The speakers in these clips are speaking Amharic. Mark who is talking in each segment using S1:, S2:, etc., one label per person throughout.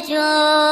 S1: الجود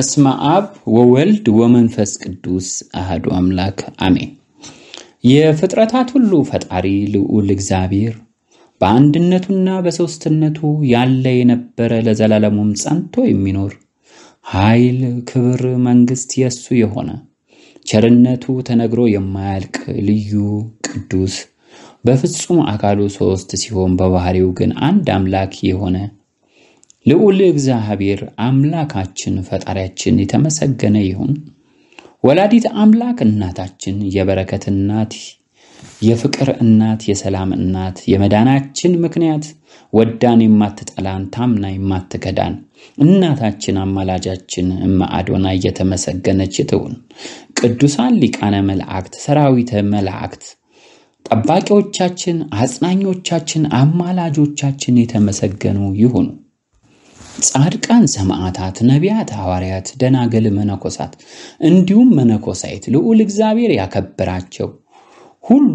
S2: በስመ አብ ወወልድ ወመንፈስ ቅዱስ አህዱ አምላክ አሜን። የፍጥረታት ሁሉ ፈጣሪ ልዑል እግዚአብሔር በአንድነቱና በሦስትነቱ ያለ የነበረ ለዘላለሙም ጸንቶ የሚኖር ኃይል፣ ክብር፣ መንግሥት የሱ የሆነ ቸርነቱ ተነግሮ የማያልቅ ልዩ ቅዱስ በፍጹም አካሉ ሦስት ሲሆን በባህሪው ግን አንድ አምላክ የሆነ ልዑል እግዚአብሔር አምላካችን ፈጣሪያችን የተመሰገነ ይሁን። ወላዲት አምላክ እናታችን የበረከት እናት፣ የፍቅር እናት፣ የሰላም እናት፣ የመዳናችን ምክንያት ወዳን የማትጠላን ታምና የማትከዳን እናታችን አማላጃችን እመ አዶና እየተመሰገነች ትሁን። ቅዱሳን ሊቃነ መላእክት፣ ሰራዊተ መላእክት ጠባቂዎቻችን፣ አጽናኞቻችን፣ አማላጆቻችን የተመሰገኑ ይሁኑ። ጻድቃን፣ ሰማዕታት፣ ነቢያት፣ ሐዋርያት፣ ደናግል፣ መነኮሳት እንዲሁም መነኮሳይት ልዑል እግዚአብሔር ያከበራቸው ሁሉ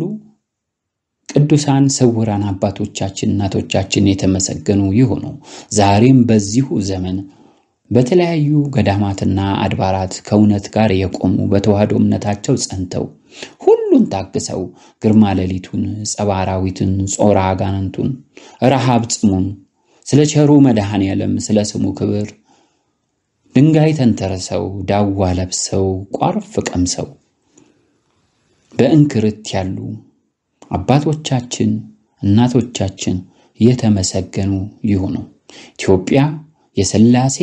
S2: ቅዱሳን ስውራን አባቶቻችን እናቶቻችን የተመሰገኑ ይሁኑ። ዛሬም በዚሁ ዘመን በተለያዩ ገዳማትና አድባራት ከእውነት ጋር የቆሙ በተዋህዶ እምነታቸው ጸንተው ሁሉን ታግሰው ግርማ ሌሊቱን ጸባራዊትን ጾራ አጋንንቱን ረሃብ ጽሙን ስለ ቸሩ መድኃኔ ዓለም ስለ ስሙ ክብር ድንጋይ ተንተረሰው፣ ዳዋ ለብሰው፣ ቋርፍ ቀምሰው በእንክርት ያሉ አባቶቻችን እናቶቻችን የተመሰገኑ ይሁኑ። ኢትዮጵያ የሥላሴ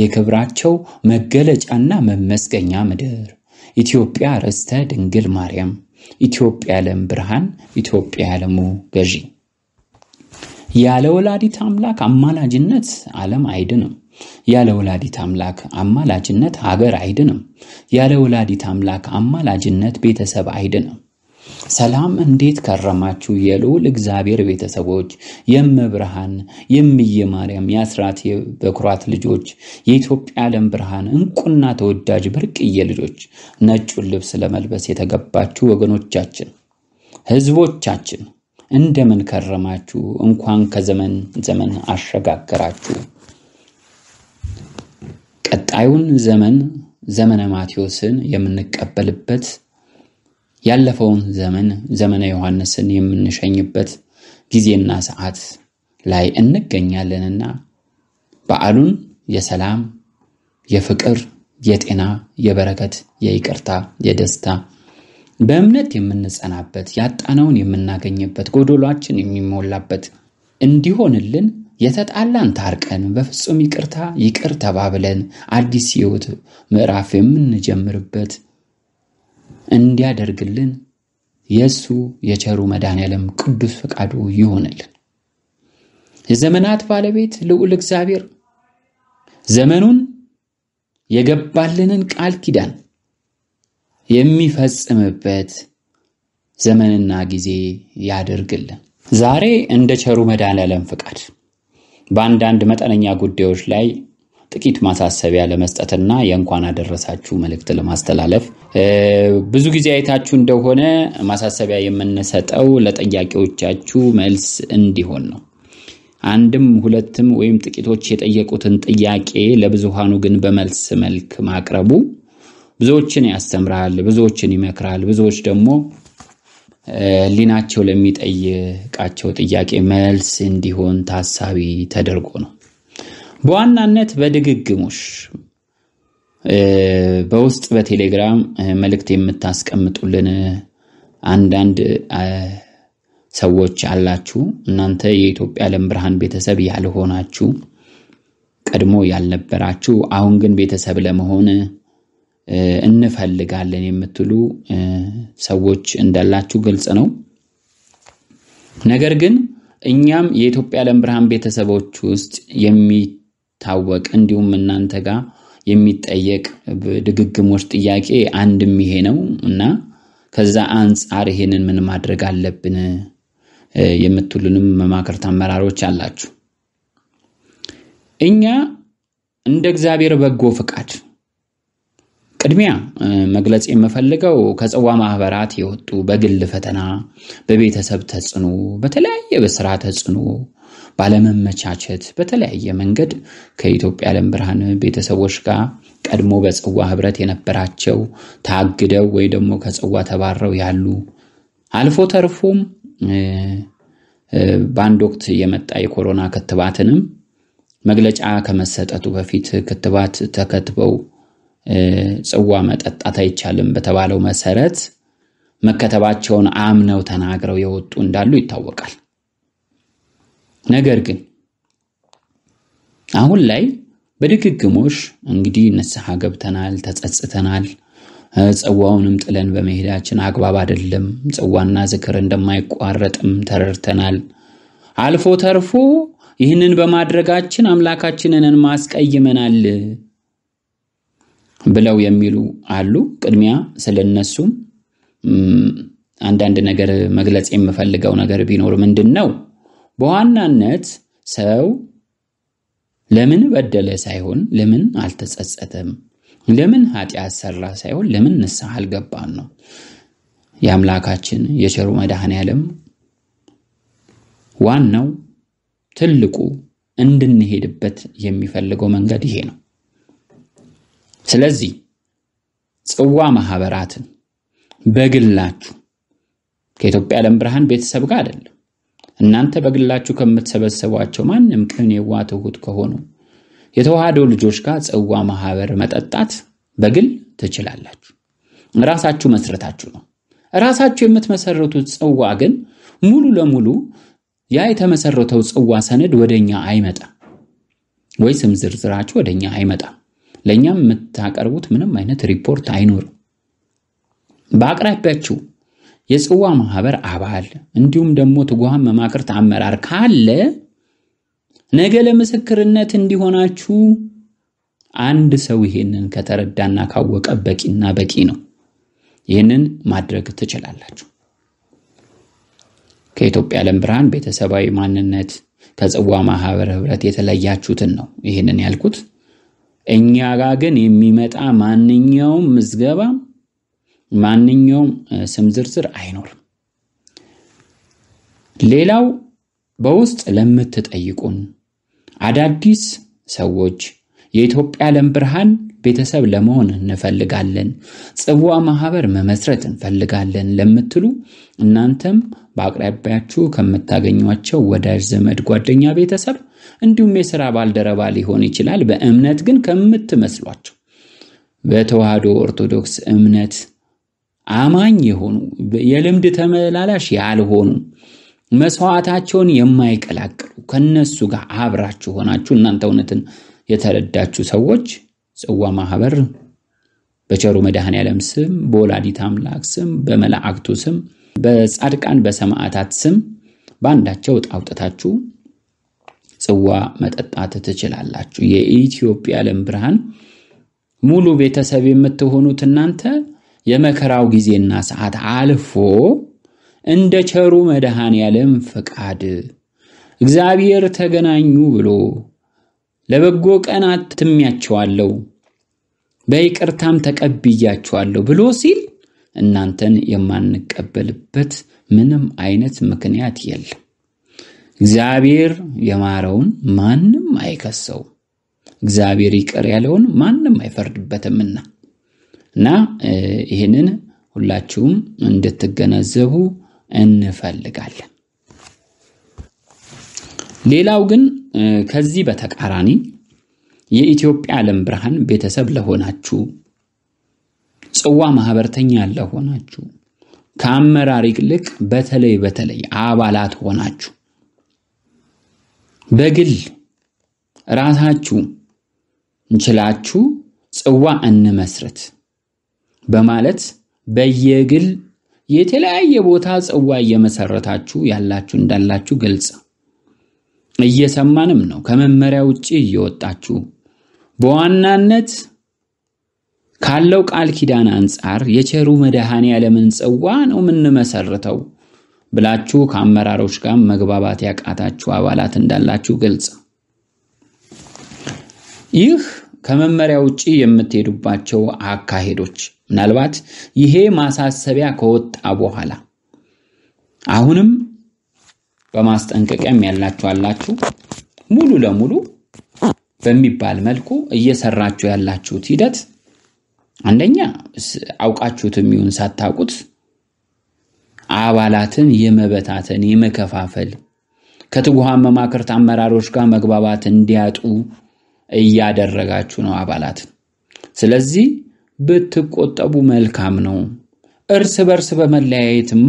S2: የክብራቸው መገለጫና መመስገኛ ምድር፣ ኢትዮጵያ ርስተ ድንግል ማርያም፣ ኢትዮጵያ የዓለም ብርሃን፣ ኢትዮጵያ የዓለሙ ገዢ ያለ ወላዲት አምላክ አማላጅነት ዓለም አይድንም። ያለ ወላዲት አምላክ አማላጅነት ሀገር አይድንም። ያለ ወላዲት አምላክ አማላጅነት ቤተሰብ አይድንም። ሰላም እንዴት ከረማችሁ? የልዑል እግዚአብሔር ቤተሰቦች፣ የምብርሃን የእምየ ማርያም የአስራት ልጆች፣ የኢትዮጵያ ዓለም ብርሃን እንቁና ተወዳጅ ብርቅዬ ልጆች፣ ነጩን ልብስ ለመልበስ የተገባችሁ ወገኖቻችን፣ ህዝቦቻችን እንደምን ከረማችሁ እንኳን ከዘመን ዘመን አሸጋገራችሁ። ቀጣዩን ዘመን ዘመነ ማቴዎስን የምንቀበልበት ያለፈውን ዘመን ዘመነ ዮሐንስን የምንሸኝበት ጊዜና ሰዓት ላይ እንገኛለንና በዓሉን የሰላም፣ የፍቅር፣ የጤና፣ የበረከት፣ የይቅርታ፣ የደስታ በእምነት የምንጸናበት ያጣነውን የምናገኝበት ጎዶሏችን የሚሞላበት እንዲሆንልን የተጣላን ታርቀን በፍጹም ይቅርታ ይቅር ተባብለን አዲስ ሕይወት ምዕራፍ የምንጀምርበት እንዲያደርግልን የእሱ የቸሩ መድኃኔዓለም ቅዱስ ፈቃዱ ይሆንልን። የዘመናት ባለቤት ልዑል እግዚአብሔር ዘመኑን የገባልንን ቃል ኪዳን የሚፈጽምበት ዘመንና ጊዜ ያደርግልን። ዛሬ እንደ ቸሩ መድኃኔዓለም ፍቃድ በአንዳንድ መጠነኛ ጉዳዮች ላይ ጥቂት ማሳሰቢያ ለመስጠትና የእንኳን አደረሳችሁ መልእክት ለማስተላለፍ ብዙ ጊዜ አይታችሁ እንደሆነ ማሳሰቢያ የምንሰጠው ለጥያቄዎቻችሁ መልስ እንዲሆን ነው። አንድም ሁለትም ወይም ጥቂቶች የጠየቁትን ጥያቄ ለብዙሃኑ ግን በመልስ መልክ ማቅረቡ ብዙዎችን ያስተምራል፣ ብዙዎችን ይመክራል፣ ብዙዎች ደግሞ ሊናቸው ለሚጠይቃቸው ጥያቄ መልስ እንዲሆን ታሳቢ ተደርጎ ነው። በዋናነት በድግግሞሽ በውስጥ በቴሌግራም መልእክት የምታስቀምጡልን አንዳንድ ሰዎች አላችሁ። እናንተ የኢትዮጵያ ዓለም ብርሃን ቤተሰብ ያልሆናችሁ፣ ቀድሞ ያልነበራችሁ፣ አሁን ግን ቤተሰብ ለመሆን እንፈልጋለን የምትሉ ሰዎች እንዳላችሁ ግልጽ ነው። ነገር ግን እኛም የኢትዮጵያ ዓለም ብርሃን ቤተሰቦች ውስጥ የሚታወቅ እንዲሁም እናንተ ጋር የሚጠየቅ ድግግሞች ጥያቄ አንድም ይሄ ነው እና ከዛ አንጻር ይሄንን ምን ማድረግ አለብን የምትሉንም መማክርት አመራሮች አላችሁ። እኛ እንደ እግዚአብሔር በጎ ፍቃድ ቅድሚያ መግለጽ የምፈልገው ከጽዋ ማህበራት የወጡ በግል ፈተና፣ በቤተሰብ ተጽዕኖ፣ በተለያየ በስራ ተጽዕኖ፣ ባለመመቻቸት በተለያየ መንገድ ከኢትዮጵያ ዓለም ብርሃን ቤተሰቦች ጋር ቀድሞ በጽዋ ህብረት የነበራቸው ታግደው ወይ ደግሞ ከጽዋ ተባረው ያሉ አልፎ ተርፎም በአንድ ወቅት የመጣ የኮሮና ክትባትንም መግለጫ ከመሰጠቱ በፊት ክትባት ተከትበው ጽዋ መጠጣት አይቻልም በተባለው መሰረት መከተባቸውን አምነው ተናግረው የወጡ እንዳሉ ይታወቃል። ነገር ግን አሁን ላይ በድግግሞሽ እንግዲህ ንስሐ ገብተናል፣ ተጸጽተናል፣ ጽዋውንም ጥለን በመሄዳችን አግባብ አይደለም፣ ጽዋና ዝክር እንደማይቋረጥም ተረድተናል። አልፎ ተርፎ ይህንን በማድረጋችን አምላካችንን ማስቀይመናል ብለው የሚሉ አሉ። ቅድሚያ ስለነሱም አንዳንድ ነገር መግለጽ የምፈልገው ነገር ቢኖር ምንድን ነው፣ በዋናነት ሰው ለምን በደለ ሳይሆን ለምን አልተጸጸተም፣ ለምን ኃጢአት ሰራ ሳይሆን ለምን ንስሐ አልገባን ነው። የአምላካችን የቸሩ መድኃኔዓለም ዋናው ትልቁ እንድንሄድበት የሚፈልገው መንገድ ይሄ ነው። ስለዚህ ጽዋ ማህበራትን በግላችሁ ከኢትዮጵያ ዓለም ብርሃን ቤተሰብ ጋር አይደለም። እናንተ በግላችሁ ከምትሰበሰቧቸው ማንም ቅኔዋ ትሁት ከሆኑ የተዋህዶ ልጆች ጋር ጽዋ ማህበር መጠጣት በግል ትችላላችሁ። ራሳችሁ መስረታችሁ ነው። ራሳችሁ የምትመሰርቱት ጽዋ ግን ሙሉ ለሙሉ ያ የተመሰረተው ጽዋ ሰነድ ወደኛ አይመጣም፣ ወይ ስም ዝርዝራችሁ ወደኛ አይመጣም። ለእኛም የምታቀርቡት ምንም አይነት ሪፖርት አይኖርም። በአቅራቢያችሁ የጽዋ ማህበር አባል እንዲሁም ደግሞ ትጉሃን መማክርት አመራር ካለ ነገ ለምስክርነት እንዲሆናችሁ አንድ ሰው ይሄንን ከተረዳና ካወቀ በቂና በቂ ነው። ይህንን ማድረግ ትችላላችሁ። ከኢትዮጵያ ዓለም ብርሃን ቤተሰባዊ ማንነት ከጽዋ ማህበር ህብረት የተለያችሁትን ነው ይህንን ያልኩት። እኛ ጋር ግን የሚመጣ ማንኛውም ምዝገባ ማንኛውም ስም ዝርዝር አይኖርም። ሌላው በውስጥ ለምትጠይቁን አዳዲስ ሰዎች የኢትዮጵያ ዓለም ብርሃን ቤተሰብ ለመሆን እንፈልጋለን፣ ጽዋ ማህበር መመስረት እንፈልጋለን ለምትሉ እናንተም በአቅራቢያችሁ ከምታገኟቸው ወዳጅ፣ ዘመድ፣ ጓደኛ፣ ቤተሰብ እንዲሁም የሥራ ባልደረባ ሊሆን ይችላል። በእምነት ግን ከምትመስሏቸው በተዋህዶ ኦርቶዶክስ እምነት አማኝ የሆኑ የልምድ ተመላላሽ ያልሆኑ መስዋዕታቸውን የማይቀላቅሉ ከነሱ ጋር አብራችሁ ሆናችሁ እናንተ እውነትን የተረዳችሁ ሰዎች ጽዋ ማህበር በቸሩ መድኃኔ ዓለም ስም በወላዲት አምላክ ስም በመላእክቱ ስም በጻድቃን በሰማዕታት ስም በአንዳቸው ዕጣ አውጥታችሁ ጽዋ መጠጣት ትችላላችሁ። የኢትዮጵያ ዓለም ብርሃን ሙሉ ቤተሰብ የምትሆኑት እናንተ የመከራው ጊዜና ሰዓት አልፎ እንደ ቸሩ መድኃኔ ዓለም ፈቃድ እግዚአብሔር ተገናኙ ብሎ ለበጎ ቀን አትሚያቸዋለሁ፣ በይቅርታም ተቀብያቸዋለሁ ብሎ ሲል እናንተን የማንቀበልበት ምንም አይነት ምክንያት የለም። እግዚአብሔር የማረውን ማንም አይከሰው፣ እግዚአብሔር ይቅር ያለውን ማንም አይፈርድበትምና እና ይህንን ሁላችሁም እንድትገነዘቡ እንፈልጋለን። ሌላው ግን ከዚህ በተቃራኒ የኢትዮጵያ ዓለም ብርሃን ቤተሰብ ለሆናችሁ ጽዋ ማህበርተኛ ለሆናችሁ ከአመራር ይልቅ በተለይ በተለይ አባላት ሆናችሁ በግል ራሳችሁ እንችላችሁ ጽዋ እንመስረት በማለት በየግል የተለያየ ቦታ ጽዋ እየመሰረታችሁ ያላችሁ እንዳላችሁ ግልጽ። እየሰማንም ነው። ከመመሪያ ውጭ እየወጣችሁ በዋናነት ካለው ቃል ኪዳን አንጻር የቸሩ መድኃኔ ዓለምን ጽዋ ነው የምንመሰርተው ብላችሁ ከአመራሮች ጋር መግባባት ያቃታችሁ አባላት እንዳላችሁ ገልጽ። ይህ ከመመሪያ ውጭ የምትሄዱባቸው አካሄዶች ምናልባት ይሄ ማሳሰቢያ ከወጣ በኋላ አሁንም በማስጠንቀቂያም ያላችሁ አላችሁ። ሙሉ ለሙሉ በሚባል መልኩ እየሰራችሁ ያላችሁት ሂደት አንደኛ አውቃችሁት የሚሆን ሳታውቁት አባላትን የመበታተን የመከፋፈል ከትጉሃን መማክርት አመራሮች ጋር መግባባት እንዲያጡ እያደረጋችሁ ነው አባላት። ስለዚህ ብትቆጠቡ መልካም ነው። እርስ በርስ በመለያየትማ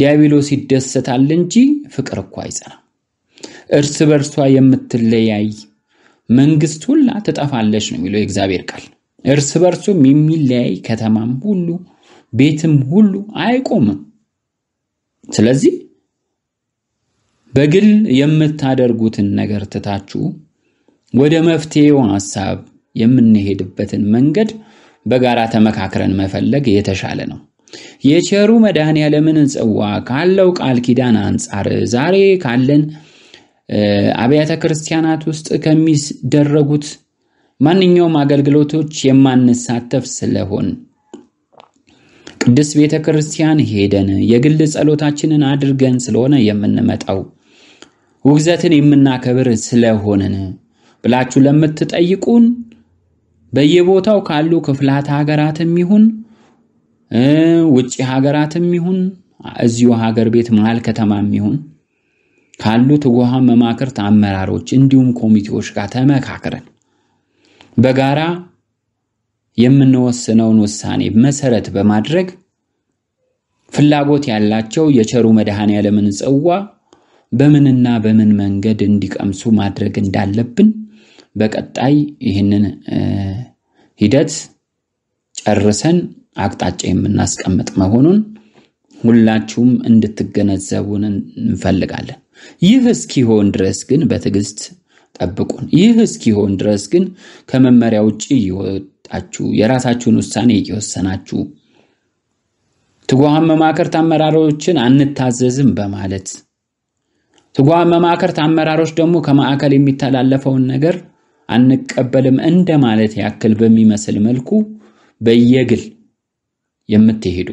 S2: ዲያብሎስ ይደሰታል እንጂ ፍቅር እኮ አይጸናም። እርስ በርሷ የምትለያይ መንግስት ሁላ ትጠፋለች ነው የሚለው የእግዚአብሔር ቃል። እርስ በርሱም የሚለያይ ከተማም ሁሉ ቤትም ሁሉ አይቆምም። ስለዚህ በግል የምታደርጉትን ነገር ትታችሁ ወደ መፍትሄው ሐሳብ የምንሄድበትን መንገድ በጋራ ተመካክረን መፈለግ የተሻለ ነው። የቸሩ መድኃኔ ዓለምን እንጽዋ ካለው ቃል ኪዳን አንጻር ዛሬ ካለን አብያተ ክርስቲያናት ውስጥ ከሚደረጉት ማንኛውም አገልግሎቶች የማንሳተፍ ስለሆን ቅድስት ቤተ ክርስቲያን ሄደን የግል ጸሎታችንን አድርገን ስለሆነ የምንመጣው ውግዘትን የምናከብር ስለሆንን ብላችሁ ለምትጠይቁን በየቦታው ካሉ ክፍላት ሀገራትም ይሁን ውጭ ሀገራትም ይሁን እዚሁ ሀገር ቤት መሀል ከተማም ይሁን ካሉት ውሃ መማክርት አመራሮች፣ እንዲሁም ኮሚቴዎች ጋር ተመካክረን በጋራ የምንወስነውን ውሳኔ መሰረት በማድረግ ፍላጎት ያላቸው የቸሩ መድኃኔዓለምን ጽዋ በምንና በምን መንገድ እንዲቀምሱ ማድረግ እንዳለብን በቀጣይ ይህንን ሂደት ጨርሰን አቅጣጫ የምናስቀምጥ መሆኑን ሁላችሁም እንድትገነዘቡን እንፈልጋለን። ይህ እስኪሆን ድረስ ግን በትዕግስት ጠብቁን። ይህ እስኪሆን ድረስ ግን ከመመሪያ ውጭ እየወጣችሁ የራሳችሁን ውሳኔ እየወሰናችሁ ትጉሃን መማክርት አመራሮችን አንታዘዝም በማለት ትጉሃን መማክርት አመራሮች ደግሞ ከማዕከል የሚተላለፈውን ነገር አንቀበልም እንደማለት ያክል በሚመስል መልኩ በየግል የምትሄዱ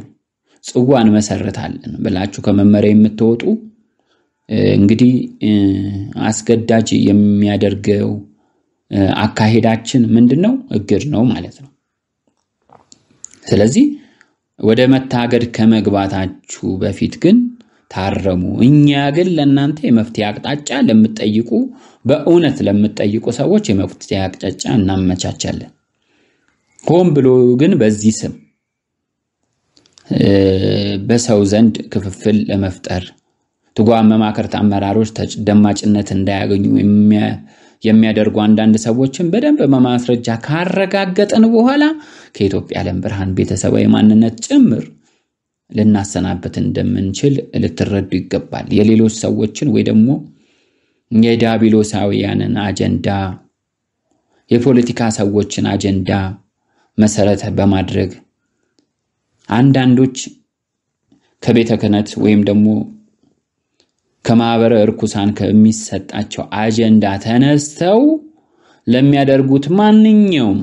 S2: ጽዋን እንመሰርታለን ብላችሁ ከመመሪያ የምትወጡ እንግዲህ አስገዳጅ የሚያደርገው አካሄዳችን ምንድን ነው? እግድ ነው ማለት ነው። ስለዚህ ወደ መታገድ ከመግባታችሁ በፊት ግን ታረሙ። እኛ ግን ለእናንተ የመፍትሄ አቅጣጫ ለምትጠይቁ በእውነት ለምትጠይቁ ሰዎች የመፍትሄ አቅጣጫ እናመቻቻለን። ሆን ብሎ ግን በዚህ ስም በሰው ዘንድ ክፍፍል ለመፍጠር ትጓም መማክርት አመራሮች ተደማጭነት እንዳያገኙ የሚያደርጉ አንዳንድ ሰዎችን በደንብ በማስረጃ ካረጋገጠን በኋላ ከኢትዮጵያ ዓለም ብርሃን ቤተሰባዊ ማንነት ጭምር ልናሰናበት እንደምንችል ልትረዱ ይገባል። የሌሎች ሰዎችን ወይ ደግሞ የዳቢሎሳውያንን አጀንዳ የፖለቲካ ሰዎችን አጀንዳ መሰረት በማድረግ አንዳንዶች ከቤተ ክህነት ወይም ደግሞ ከማህበረ እርኩሳን ከሚሰጣቸው አጀንዳ ተነስተው ለሚያደርጉት ማንኛውም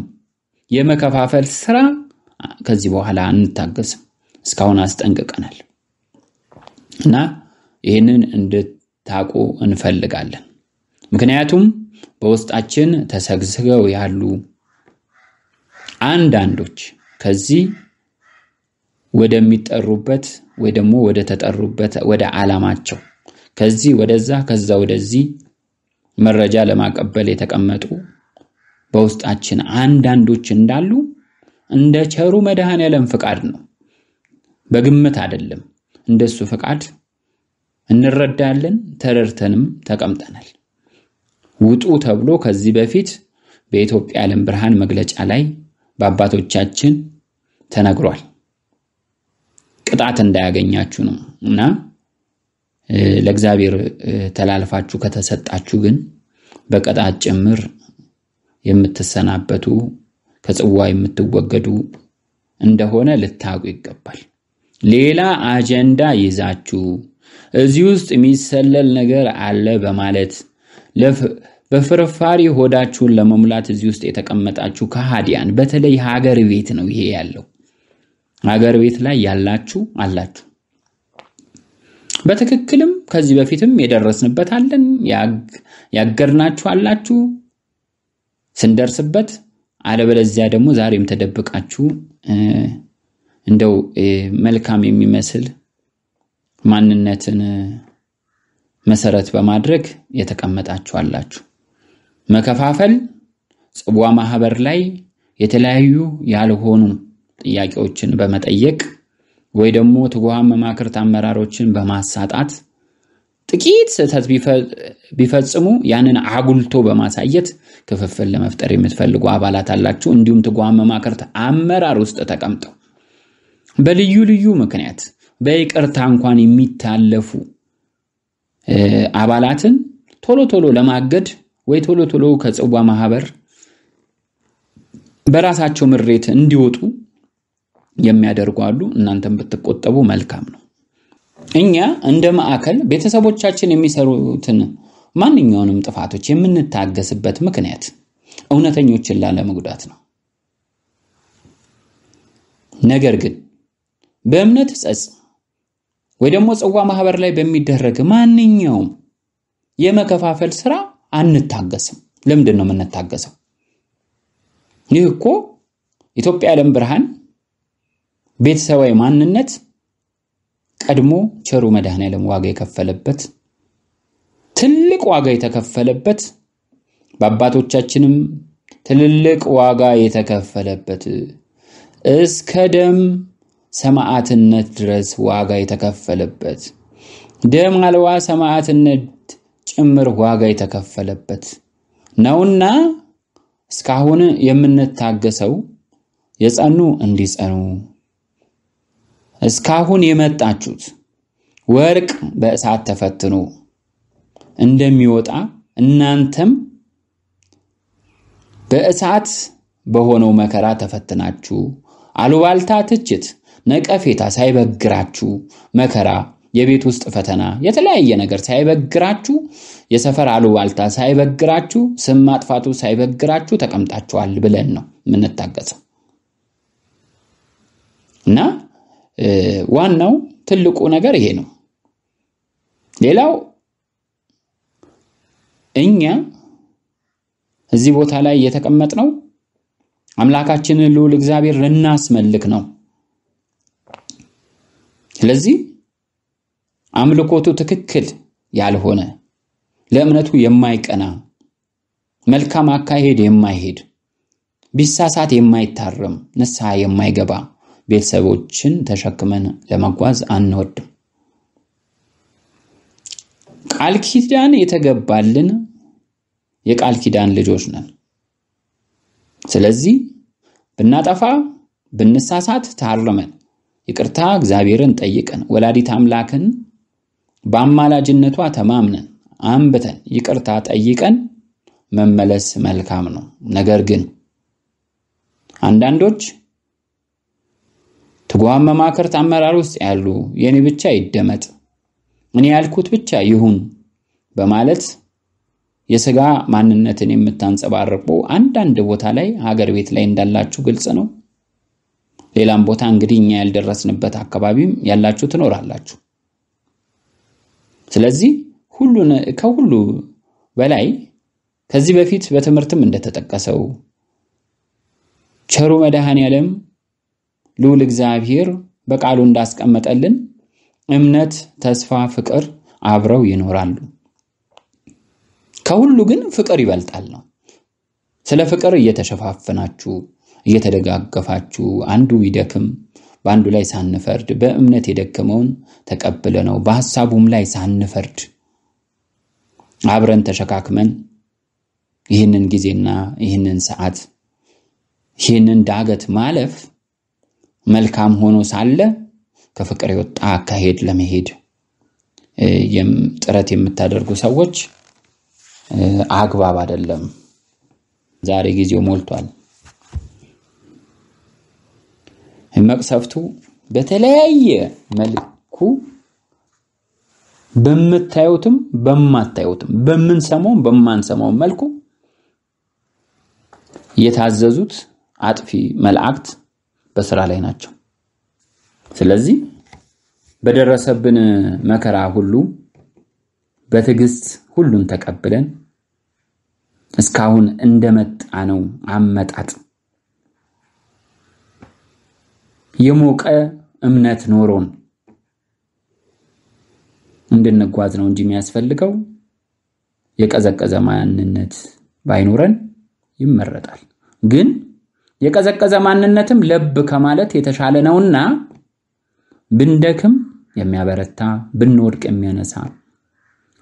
S2: የመከፋፈል ስራ ከዚህ በኋላ አንታገስም። እስካሁን አስጠንቅቀናል እና ይህንን እንድታቁ እንፈልጋለን። ምክንያቱም በውስጣችን ተሰግስገው ያሉ አንዳንዶች ከዚህ ወደሚጠሩበት ወይ ደግሞ ወደ ተጠሩበት ወደ ዓላማቸው ከዚህ ወደዛ ከዛ ወደዚህ መረጃ ለማቀበል የተቀመጡ በውስጣችን አንዳንዶች እንዳሉ እንደ ቸሩ መድኃኔዓለም ፍቃድ ነው። በግምት አይደለም። እንደሱ ፍቃድ እንረዳለን፣ ተረድተንም ተቀምጠናል። ውጡ ተብሎ ከዚህ በፊት በኢትዮጵያ ዓለም ብርሃን መግለጫ ላይ በአባቶቻችን ተነግሯል። ቅጣት እንዳያገኛችሁ ነው እና ለእግዚአብሔር ተላልፋችሁ ከተሰጣችሁ ግን በቅጣት ጭምር የምትሰናበቱ ከጽዋ የምትወገዱ እንደሆነ ልታውቁ ይገባል። ሌላ አጀንዳ ይዛችሁ እዚህ ውስጥ የሚሰለል ነገር አለ በማለት በፍርፋሪ ሆዳችሁን ለመሙላት እዚህ ውስጥ የተቀመጣችሁ ከሃዲያን፣ በተለይ ሀገር ቤት ነው ይሄ ያለው። አገር ቤት ላይ ያላችሁ አላችሁ። በትክክልም ከዚህ በፊትም የደረስንበት አለን፣ ያገርናችሁ አላችሁ ስንደርስበት፣ አለበለዚያ ደግሞ ዛሬም ተደብቃችሁ እንደው መልካም የሚመስል ማንነትን መሰረት በማድረግ የተቀመጣችሁ አላችሁ። መከፋፈል ጽዋ ማህበር ላይ የተለያዩ ያልሆኑ ጥያቄዎችን በመጠየቅ ወይ ደግሞ ትጉሃን መማክርት አመራሮችን በማሳጣት ጥቂት ስህተት ቢፈጽሙ ያንን አጉልቶ በማሳየት ክፍፍል ለመፍጠር የምትፈልጉ አባላት አላችሁ። እንዲሁም ትጉሃን መማክርት አመራር ውስጥ ተቀምጠው በልዩ ልዩ ምክንያት በይቅርታ እንኳን የሚታለፉ አባላትን ቶሎ ቶሎ ለማገድ ወይ ቶሎ ቶሎ ከጽዋ ማህበር በራሳቸው ምሬት እንዲወጡ የሚያደርጉ አሉ። እናንተም ብትቆጠቡ መልካም ነው። እኛ እንደ ማዕከል ቤተሰቦቻችን የሚሰሩትን ማንኛውንም ጥፋቶች የምንታገስበት ምክንያት እውነተኞችን ላለመጉዳት ነው። ነገር ግን በእምነት ጸጽ ወይ ደግሞ ጽዋ ማህበር ላይ በሚደረግ ማንኛውም የመከፋፈል ስራ አንታገስም። ለምንድን ነው የምንታገሰው? ይህ እኮ ኢትዮጵያ የዓለም ብርሃን ቤተሰባዊ ማንነት ቀድሞ ቸሩ መድኃኔዓለም ዋጋ የከፈለበት ትልቅ ዋጋ የተከፈለበት በአባቶቻችንም ትልልቅ ዋጋ የተከፈለበት እስከ ደም ሰማዕትነት ድረስ ዋጋ የተከፈለበት ደም አልባ ሰማዕትነት ጭምር ዋጋ የተከፈለበት ነውና እስካሁን የምንታገሰው የጸኑ እንዲጸኑ እስካሁን የመጣችሁት ወርቅ በእሳት ተፈትኖ እንደሚወጣ እናንተም በእሳት በሆነው መከራ ተፈትናችሁ አሉባልታ፣ ትችት፣ ነቀፌታ ሳይበግራችሁ መከራ፣ የቤት ውስጥ ፈተና፣ የተለያየ ነገር ሳይበግራችሁ፣ የሰፈር አሉባልታ ሳይበግራችሁ፣ ስም ማጥፋቱ ሳይበግራችሁ ተቀምጣችኋል ብለን ነው የምንታገሰው እና ዋናው ትልቁ ነገር ይሄ ነው። ሌላው እኛ እዚህ ቦታ ላይ እየተቀመጥ ነው። አምላካችንን ልዑል እግዚአብሔር ልናስመልክ ነው። ስለዚህ አምልኮቱ ትክክል ያልሆነ ለእምነቱ የማይቀና መልካም አካሄድ የማይሄድ ቢሳሳት የማይታረም ንስሐ የማይገባ ቤተሰቦችን ተሸክመን ለመጓዝ አንወድም። ቃል ኪዳን የተገባልን የቃል ኪዳን ልጆች ነን። ስለዚህ ብናጠፋ ብንሳሳት ታርመን ይቅርታ እግዚአብሔርን ጠይቀን ወላዲት አምላክን በአማላጅነቷ ተማምነን አንብተን ይቅርታ ጠይቀን መመለስ መልካም ነው። ነገር ግን አንዳንዶች ትጉሃን መማክርት አመራር ውስጥ ያሉ የኔ ብቻ ይደመጥ፣ እኔ ያልኩት ብቻ ይሁን በማለት የስጋ ማንነትን የምታንጸባርቁ አንዳንድ ቦታ ላይ ሀገር ቤት ላይ እንዳላችሁ ግልጽ ነው። ሌላም ቦታ እንግዲህ እኛ ያልደረስንበት አካባቢም ያላችሁ ትኖራላችሁ። ስለዚህ ሁሉን ከሁሉ በላይ ከዚህ በፊት በትምህርትም እንደተጠቀሰው ቸሩ መድኃኔ ያለም ልዑል እግዚአብሔር በቃሉ እንዳስቀመጠልን እምነት፣ ተስፋ፣ ፍቅር አብረው ይኖራሉ። ከሁሉ ግን ፍቅር ይበልጣል ነው። ስለ ፍቅር እየተሸፋፈናችሁ እየተደጋገፋችሁ አንዱ ይደክም በአንዱ ላይ ሳንፈርድ በእምነት የደከመውን ተቀብለ ነው በሐሳቡም ላይ ሳንፈርድ አብረን ተሸካክመን ይህንን ጊዜና ይህንን ሰዓት ይህንን ዳገት ማለፍ መልካም ሆኖ ሳለ ከፍቅር የወጣ አካሄድ ለመሄድ ጥረት የምታደርጉ ሰዎች አግባብ አይደለም። ዛሬ ጊዜው ሞልቷል። መቅሰፍቱ በተለያየ መልኩ በምታዩትም በማታዩትም በምንሰማውም በማንሰማውም መልኩ የታዘዙት አጥፊ መላእክት በስራ ላይ ናቸው። ስለዚህ በደረሰብን መከራ ሁሉ በትዕግስት ሁሉን ተቀብለን እስካሁን እንደመጣ ነው አመጣጥ የሞቀ እምነት ኖሮን እንድንጓዝ ነው እንጂ የሚያስፈልገው የቀዘቀዘ ማንነት ባይኖረን ይመረጣል። ግን የቀዘቀዘ ማንነትም ለብ ከማለት የተሻለ ነውና ብንደክም የሚያበረታ ብንወድቅ የሚያነሳ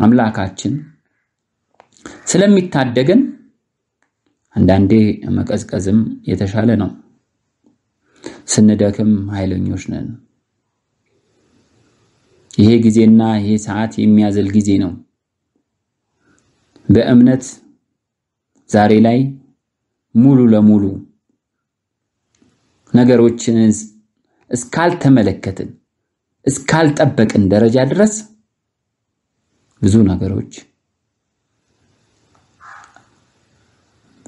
S2: አምላካችን ስለሚታደገን አንዳንዴ መቀዝቀዝም የተሻለ ነው። ስንደክም ኃይለኞች ነን። ይሄ ጊዜና ይሄ ሰዓት የሚያዘል ጊዜ ነው። በእምነት ዛሬ ላይ ሙሉ ለሙሉ ነገሮችን እስካልተመለከትን እስካልጠበቅን ደረጃ ድረስ ብዙ ነገሮች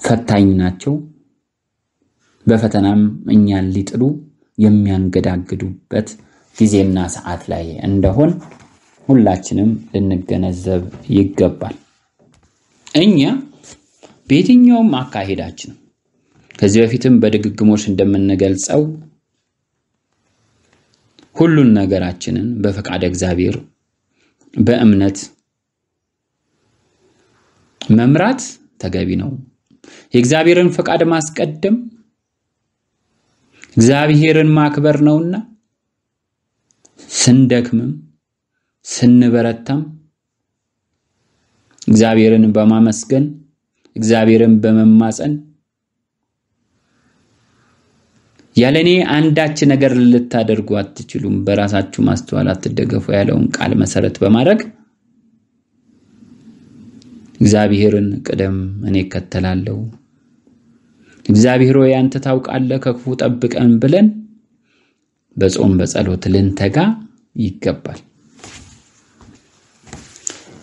S2: ፈታኝ ናቸው። በፈተናም እኛን ሊጥሉ የሚያንገዳግዱበት ጊዜና ሰዓት ላይ እንደሆን ሁላችንም ልንገነዘብ ይገባል። እኛ በየትኛውም አካሄዳችን ከዚህ በፊትም በድግግሞች እንደምንገልጸው ሁሉን ነገራችንን በፈቃደ እግዚአብሔር በእምነት መምራት ተገቢ ነው። የእግዚአብሔርን ፈቃድ ማስቀደም እግዚአብሔርን ማክበር ነውና ስንደክምም ስንበረታም እግዚአብሔርን በማመስገን እግዚአብሔርን በመማፀን ያለ እኔ አንዳች ነገር ልታደርጉ አትችሉም፣ በራሳችሁ ማስተዋል አትደገፉ ያለውን ቃል መሰረት በማድረግ እግዚአብሔርን ቅደም፣ እኔ እከተላለሁ፣ እግዚአብሔር ሆይ አንተ ታውቃለህ፣ ከክፉ ጠብቀን ብለን በጾም በጸሎት ልንተጋ ይገባል።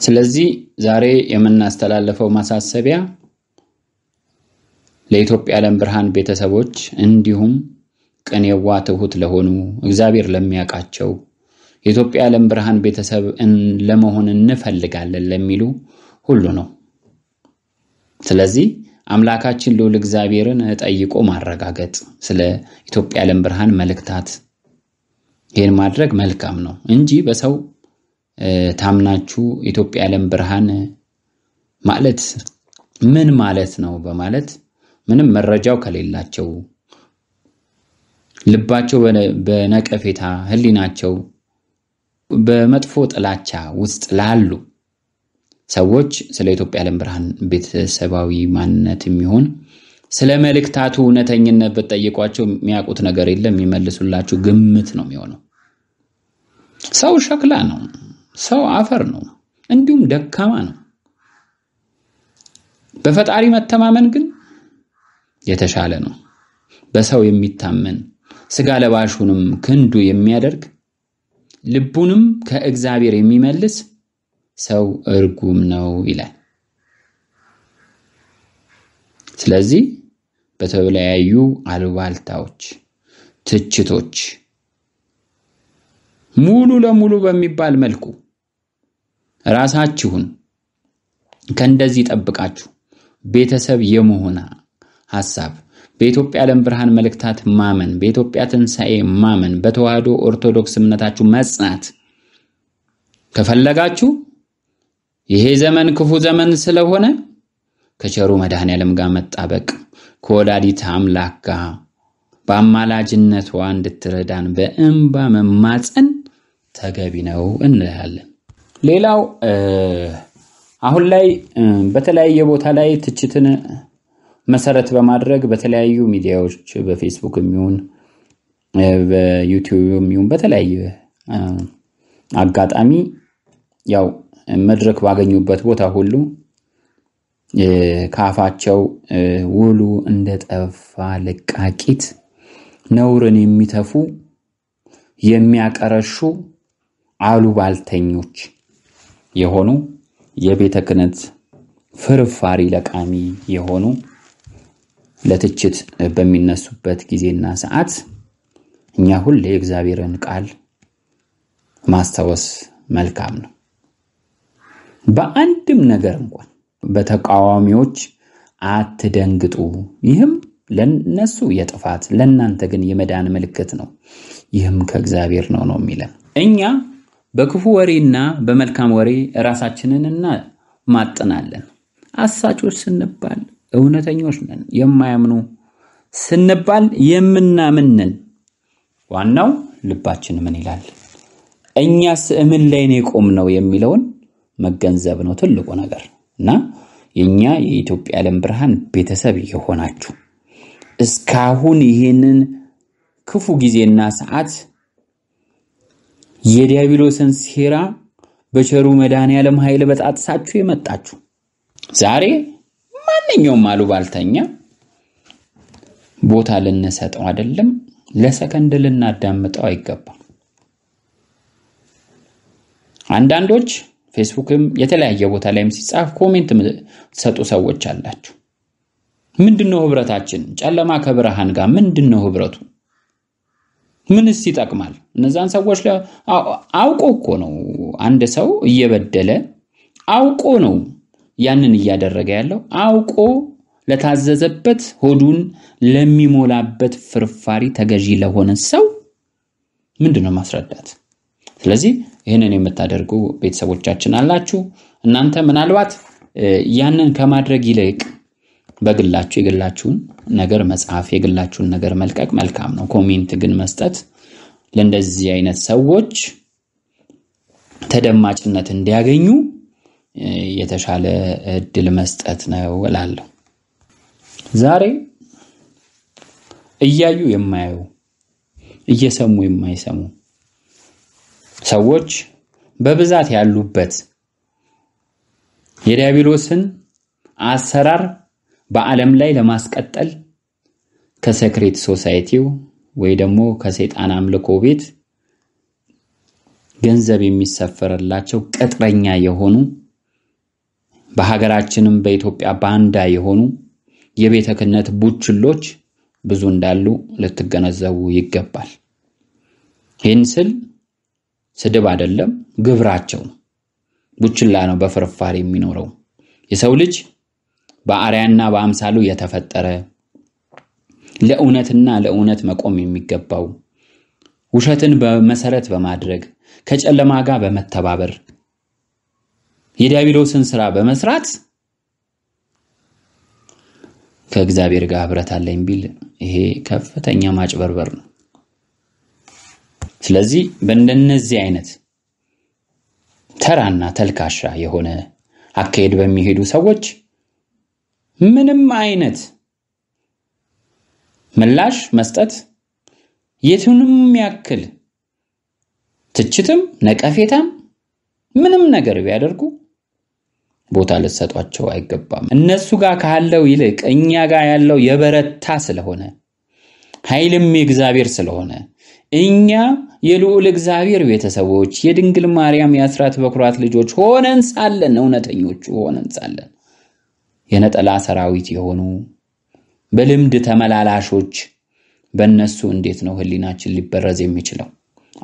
S2: ስለዚህ ዛሬ የምናስተላለፈው ማሳሰቢያ ለኢትዮጵያ ዓለም ብርሃን ቤተሰቦች እንዲሁም ቅንየዋ ትሁት ለሆኑ እግዚአብሔር ለሚያውቃቸው የኢትዮጵያ ዓለም ብርሃን ቤተሰብ ለመሆን እንፈልጋለን ለሚሉ ሁሉ ነው። ስለዚህ አምላካችን ልዑል እግዚአብሔርን ጠይቆ ማረጋገጥ ስለ ኢትዮጵያ ዓለም ብርሃን መልእክታት፣ ይህን ማድረግ መልካም ነው እንጂ በሰው ታምናችሁ ኢትዮጵያ ዓለም ብርሃን ማለት ምን ማለት ነው በማለት ምንም መረጃው ከሌላቸው ልባቸው በነቀፌታ ህሊናቸው በመጥፎ ጥላቻ ውስጥ ላሉ ሰዎች ስለ ኢትዮጵያ ዓለም ብርሃን ቤተሰባዊ ማንነት የሚሆን ስለ መልእክታቱ እውነተኝነት ብትጠይቋቸው የሚያውቁት ነገር የለም። የሚመልሱላችሁ ግምት ነው የሚሆነው። ሰው ሸክላ ነው። ሰው አፈር ነው። እንዲሁም ደካማ ነው። በፈጣሪ መተማመን ግን የተሻለ ነው። በሰው የሚታመን ስጋ ለባሹንም ክንዱ የሚያደርግ ልቡንም ከእግዚአብሔር የሚመልስ ሰው እርጉም ነው ይላል። ስለዚህ በተለያዩ አልባልታዎች ትችቶች ሙሉ ለሙሉ በሚባል መልኩ ራሳችሁን ከእንደዚህ ጠብቃችሁ ቤተሰብ የመሆና ሐሳብ በኢትዮጵያ ዓለም ብርሃን መልእክታት ማመን፣ በኢትዮጵያ ትንሣኤ ማመን፣ በተዋህዶ ኦርቶዶክስ እምነታችሁ መጽናት ከፈለጋችሁ ይሄ ዘመን ክፉ ዘመን ስለሆነ ከቸሩ መድኃኔዓለም ጋር መጣበቅ ከወላዲት አምላክ ጋር በአማላጅነቷ እንድትረዳን በእንባ መማፀን ተገቢ ነው እንላለን። ሌላው አሁን ላይ በተለያየ ቦታ ላይ ትችትን መሰረት በማድረግ በተለያዩ ሚዲያዎች በፌስቡክ የሚሆን በዩቲዩብ የሚሆን በተለያየ አጋጣሚ ያው መድረክ ባገኙበት ቦታ ሁሉ ከአፋቸው ውሉ እንደ ጠፋ ልቃቂት ነውርን የሚተፉ የሚያቀረሹ አሉባልተኞች የሆኑ የቤተ ክህነት ፍርፋሪ ለቃሚ የሆኑ ለትችት በሚነሱበት ጊዜና ሰዓት እኛ ሁሌ የእግዚአብሔርን ቃል ማስታወስ መልካም ነው። በአንድም ነገር እንኳን በተቃዋሚዎች አትደንግጡ። ይህም ለነሱ የጥፋት ለእናንተ ግን የመዳን ምልክት ነው፣ ይህም ከእግዚአብሔር ነው ነው የሚለን። እኛ በክፉ ወሬና በመልካም ወሬ ራሳችንን እናማጥናለን። አሳቾች ስንባል እውነተኞች ነን። የማያምኑ ስንባል የምናምን ነን። ዋናው ልባችን ምን ይላል? እኛስ እምን ላይ ነው የቆምነው የሚለውን መገንዘብ ነው ትልቁ ነገር እና የእኛ የኢትዮጵያ ዓለም ብርሃን ቤተሰብ የሆናችሁ እስካሁን ይህንን ክፉ ጊዜና ሰዓት የዲያብሎስን ሴራ በቸሩ መድኃኔ ዓለም ኃይል በጣጥሳችሁ የመጣችሁ ዛሬ ማንኛውም አሉ ባልተኛ ቦታ ልንሰጠው አይደለም፣ ለሰከንድ ልናዳምጠው አይገባም። አንዳንዶች ፌስቡክም የተለያየ ቦታ ላይም ሲጻፍ ኮሜንት ሰጡ ሰዎች አላችሁ። ምንድን ነው ህብረታችን? ጨለማ ከብርሃን ጋር ምንድን ነው ህብረቱ? ምንስ ይጠቅማል? እነዛን ሰዎች አውቆ እኮ ነው አንድ ሰው እየበደለ አውቆ ነው ያንን እያደረገ ያለው አውቆ ለታዘዘበት ሆዱን ለሚሞላበት ፍርፋሪ ተገዢ ለሆነ ሰው ምንድን ነው ማስረዳት? ስለዚህ ይህንን የምታደርጉ ቤተሰቦቻችን አላችሁ። እናንተ ምናልባት ያንን ከማድረግ ይልቅ በግላችሁ የግላችሁን ነገር መጽሐፍ፣ የግላችሁን ነገር መልቀቅ መልካም ነው። ኮሜንት ግን መስጠት ለእንደዚህ አይነት ሰዎች ተደማጭነት እንዲያገኙ የተሻለ እድል መስጠት ነው እላለሁ። ዛሬ እያዩ የማያዩ እየሰሙ የማይሰሙ ሰዎች በብዛት ያሉበት የዲያብሎስን አሰራር በዓለም ላይ ለማስቀጠል ከሴክሬት ሶሳይቲው ወይ ደግሞ ከሰይጣን አምልኮ ቤት ገንዘብ የሚሰፈርላቸው ቅጥረኛ የሆኑ በሀገራችንም በኢትዮጵያ ባንዳ የሆኑ የቤተ ክህነት ቡችሎች ብዙ እንዳሉ ልትገነዘቡ ይገባል። ይህን ስል ስድብ አይደለም፣ ግብራቸው ነው። ቡችላ ነው በፍርፋሪ የሚኖረው። የሰው ልጅ በአርያና በአምሳሉ የተፈጠረ ለእውነትና ለእውነት መቆም የሚገባው ውሸትን በመሰረት በማድረግ ከጨለማ ጋር በመተባበር የዲያብሎስን ስራ በመስራት ከእግዚአብሔር ጋር ህብረት አለኝ ቢል ይሄ ከፍተኛ ማጭበርበር ነው። ስለዚህ በእንደነዚህ አይነት ተራና ተልካሻ የሆነ አካሄድ በሚሄዱ ሰዎች ምንም አይነት ምላሽ መስጠት የቱንም ያክል ትችትም ነቀፌታም ምንም ነገር ቢያደርጉ ቦታ ልትሰጧቸው አይገባም። እነሱ ጋር ካለው ይልቅ እኛ ጋር ያለው የበረታ ስለሆነ ኃይልም የእግዚአብሔር ስለሆነ እኛ የልዑል እግዚአብሔር ቤተሰቦች የድንግል ማርያም የአስራት በኩራት ልጆች ሆነን ሳለን እውነተኞቹ ሆነን ሳለን የነጠላ ሰራዊት የሆኑ በልምድ ተመላላሾች በእነሱ እንዴት ነው ህሊናችን ሊበረዝ የሚችለው?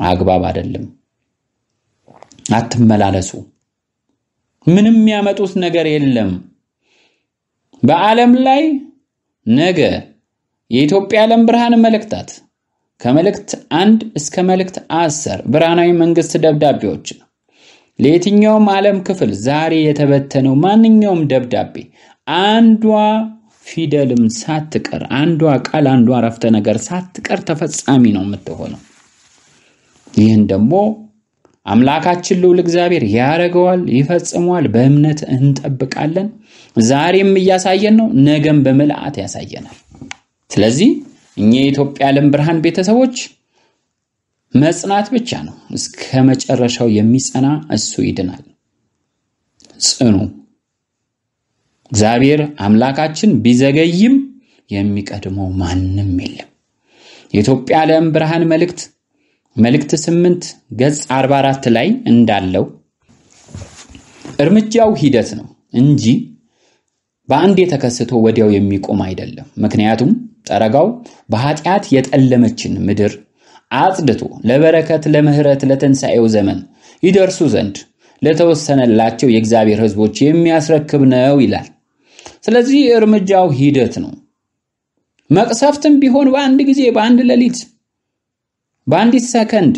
S2: አግባብ አይደለም። አትመላለሱ። ምንም የሚያመጡት ነገር የለም። በዓለም ላይ ነገ የኢትዮጵያ ዓለም ብርሃን መልእክታት ከመልእክት አንድ እስከ መልእክት አስር ብርሃናዊ መንግስት ደብዳቤዎች ለየትኛውም ዓለም ክፍል ዛሬ የተበተነው ማንኛውም ደብዳቤ አንዷ ፊደልም ሳትቀር አንዷ ቃል አንዷ አረፍተ ነገር ሳትቀር ተፈጻሚ ነው የምትሆነው። ይህን ደግሞ አምላካችን ልዑል እግዚአብሔር ያደርገዋል፣ ይፈጽመዋል። በእምነት እንጠብቃለን። ዛሬም እያሳየን ነው፣ ነገም በምልአት ያሳየናል። ስለዚህ እኛ የኢትዮጵያ ዓለም ብርሃን ቤተሰቦች መጽናት ብቻ ነው። እስከ መጨረሻው የሚጸና እሱ ይድናል። ጽኑ። እግዚአብሔር አምላካችን ቢዘገይም የሚቀድመው ማንም የለም። የኢትዮጵያ ዓለም ብርሃን መልእክት መልእክት 8 ገጽ 44 ላይ እንዳለው እርምጃው ሂደት ነው እንጂ በአንዴ ተከስቶ ወዲያው የሚቆም አይደለም። ምክንያቱም ጠረጋው በኃጢአት የጠለመችን ምድር አጽድቶ ለበረከት፣ ለምህረት፣ ለትንሣኤው ዘመን ይደርሱ ዘንድ ለተወሰነላቸው የእግዚአብሔር ሕዝቦች የሚያስረክብ ነው ይላል። ስለዚህ እርምጃው ሂደት ነው። መቅሰፍትም ቢሆን በአንድ ጊዜ በአንድ ሌሊት በአንዲት ሰከንድ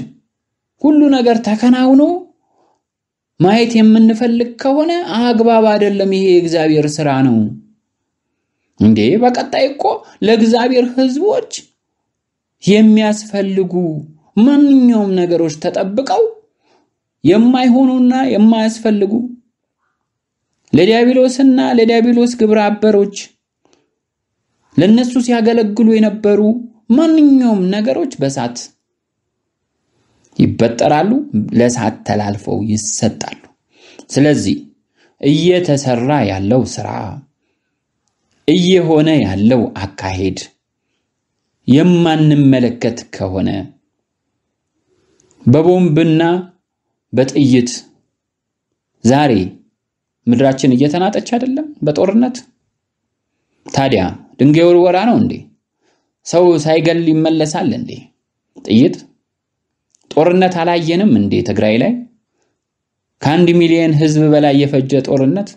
S2: ሁሉ ነገር ተከናውኖ ማየት የምንፈልግ ከሆነ አግባብ አይደለም። ይሄ የእግዚአብሔር ስራ ነው እንዴ! በቀጣይ እኮ ለእግዚአብሔር ህዝቦች የሚያስፈልጉ ማንኛውም ነገሮች ተጠብቀው የማይሆኑና የማያስፈልጉ ለዲያብሎስና ለዲያብሎስ ግብረ አበሮች ለእነሱ ሲያገለግሉ የነበሩ ማንኛውም ነገሮች በሳት ይበጠራሉ፣ ለእሳት ተላልፈው ይሰጣሉ። ስለዚህ እየተሰራ ያለው ስራ፣ እየሆነ ያለው አካሄድ የማንመለከት ከሆነ በቦምብና በጥይት ዛሬ ምድራችን እየተናጠች አይደለም? በጦርነት ታዲያ ድንጋይ ውርወራ ነው እንዴ? ሰው ሳይገል ይመለሳል እንዴ? ጥይት ጦርነት አላየንም እንዴ? ትግራይ ላይ ከአንድ ሚሊዮን ህዝብ በላይ የፈጀ ጦርነት።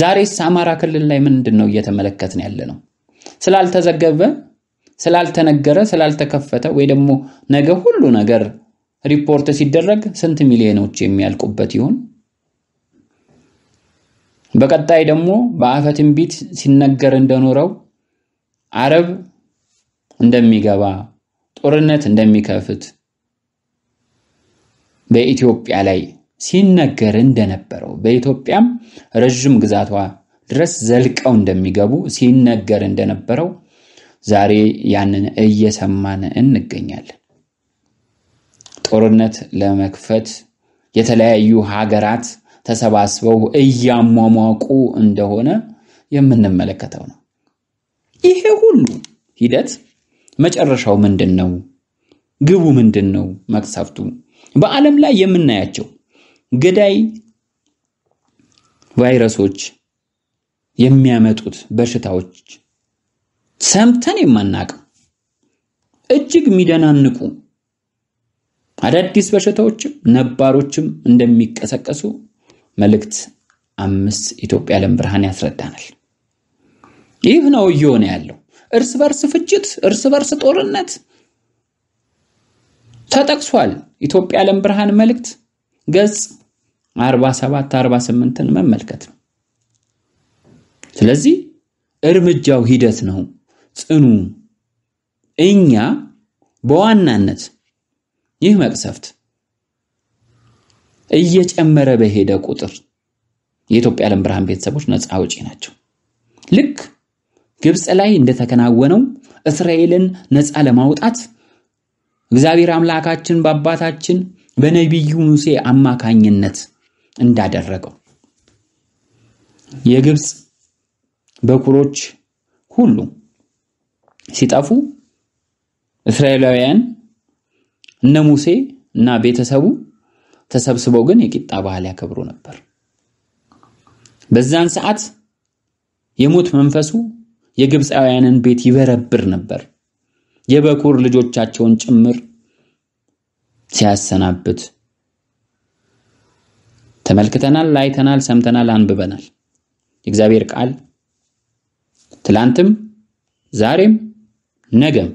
S2: ዛሬስ አማራ ክልል ላይ ምንድን ነው እየተመለከትን ያለ ነው? ስላልተዘገበ፣ ስላልተነገረ፣ ስላልተከፈተ ወይ ደግሞ ነገ ሁሉ ነገር ሪፖርት ሲደረግ ስንት ሚሊዮኖች የሚያልቁበት ይሆን? በቀጣይ ደግሞ በአፈ ትንቢት ሲነገር እንደኖረው አረብ እንደሚገባ ጦርነት እንደሚከፍት በኢትዮጵያ ላይ ሲነገር እንደነበረው በኢትዮጵያም ረዥም ግዛቷ ድረስ ዘልቀው እንደሚገቡ ሲነገር እንደነበረው ዛሬ ያንን እየሰማን እንገኛለን። ጦርነት ለመክፈት የተለያዩ ሀገራት ተሰባስበው እያሟሟቁ እንደሆነ የምንመለከተው ነው። ይሄ ሁሉ ሂደት መጨረሻው ምንድን ነው? ግቡ ምንድን ነው? መቅሰፍቱ በዓለም ላይ የምናያቸው ገዳይ ቫይረሶች የሚያመጡት በሽታዎች ሰምተን የማናውቅ እጅግ የሚደናንቁ አዳዲስ በሽታዎችም ነባሮችም እንደሚቀሰቀሱ መልእክት አምስት ኢትዮጵያ ለብርሃን ያስረዳናል። ይህ ነው እየሆነ ያለው። እርስ በርስ ፍጅት፣ እርስ በርስ ጦርነት ተጠቅሷል። ኢትዮጵያ ዓለም ብርሃን መልእክት ገጽ 47 48ን መመልከት ነው። ስለዚህ እርምጃው ሂደት ነው፣ ጽኑ። እኛ በዋናነት ይህ መቅሰፍት እየጨመረ በሄደ ቁጥር የኢትዮጵያ ዓለም ብርሃን ቤተሰቦች ነፃ አውጪ ናቸው ልክ ግብፅ ላይ እንደተከናወነው እስራኤልን ነፃ ለማውጣት እግዚአብሔር አምላካችን በአባታችን በነቢዩ ሙሴ አማካኝነት እንዳደረገው የግብፅ በኩሮች ሁሉ ሲጠፉ እስራኤላውያን እነ ሙሴ እና ቤተሰቡ ተሰብስበው ግን የቂጣ ባህል ያከብሩ ነበር። በዛን ሰዓት የሞት መንፈሱ የግብፃውያንን ቤት ይበረብር ነበር። የበኩር ልጆቻቸውን ጭምር ሲያሰናብት ተመልክተናል፣ አይተናል፣ ሰምተናል፣ አንብበናል። የእግዚአብሔር ቃል ትላንትም፣ ዛሬም፣ ነገም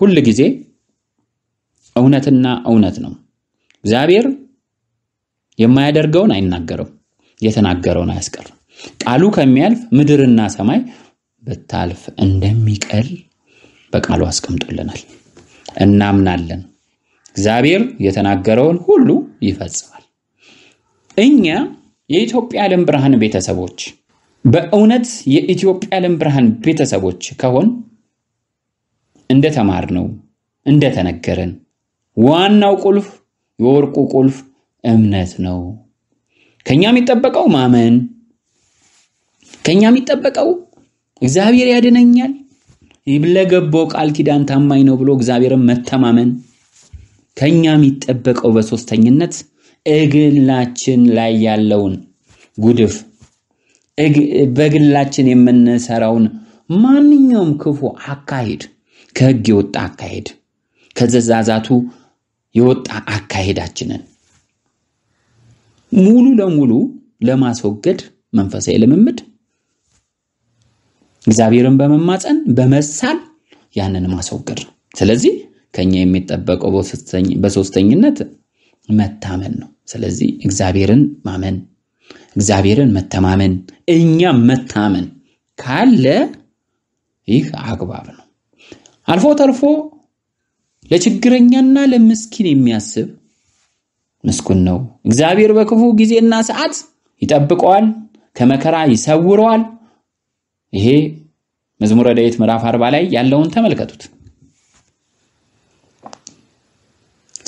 S2: ሁል ጊዜ እውነትና እውነት ነው። እግዚአብሔር የማያደርገውን አይናገረው፣ የተናገረውን አያስቀርም። ቃሉ ከሚያልፍ ምድርና ሰማይ ብታልፍ እንደሚቀል በቃሉ አስቀምጦልናል። እናምናለን። እግዚአብሔር የተናገረውን ሁሉ ይፈጽማል። እኛ የኢትዮጵያ ዓለም ብርሃን ቤተሰቦች በእውነት የኢትዮጵያ ዓለም ብርሃን ቤተሰቦች ከሆን ነው እንደተነገረን ዋናው ቁልፍ የወርቁ ቁልፍ እምነት ነው። ከኛ የሚጠበቀው ማመን፣ ከኛ የሚጠበቀው እግዚአብሔር ያድነኛል ለገባው ቃል ኪዳን ታማኝ ነው ብሎ እግዚአብሔርን መተማመን ከኛ የሚጠበቀው በሶስተኝነት እግላችን ላይ ያለውን ጉድፍ በግላችን የምንሰራውን ማንኛውም ክፉ አካሄድ ከህግ የወጣ አካሄድ ከዘዛዛቱ የወጣ አካሄዳችንን ሙሉ ለሙሉ ለማስወገድ መንፈሳዊ ልምምድ እግዚአብሔርን በመማፀን በመሳል ያንን ማስወገድ ነው። ስለዚህ ከኛ የሚጠበቀው በሶስተኝነት መታመን ነው። ስለዚህ እግዚአብሔርን ማመን፣ እግዚአብሔርን መተማመን፣ እኛም መታመን ካለ ይህ አግባብ ነው። አልፎ ተርፎ ለችግረኛና ለምስኪን የሚያስብ ምስኩን ነው። እግዚአብሔር በክፉ ጊዜና ሰዓት ይጠብቀዋል፣ ከመከራ ይሰውረዋል፣ ይሄ መዝሙረ ዳዊት ምዕራፍ አርባ ላይ ያለውን ተመልከቱት።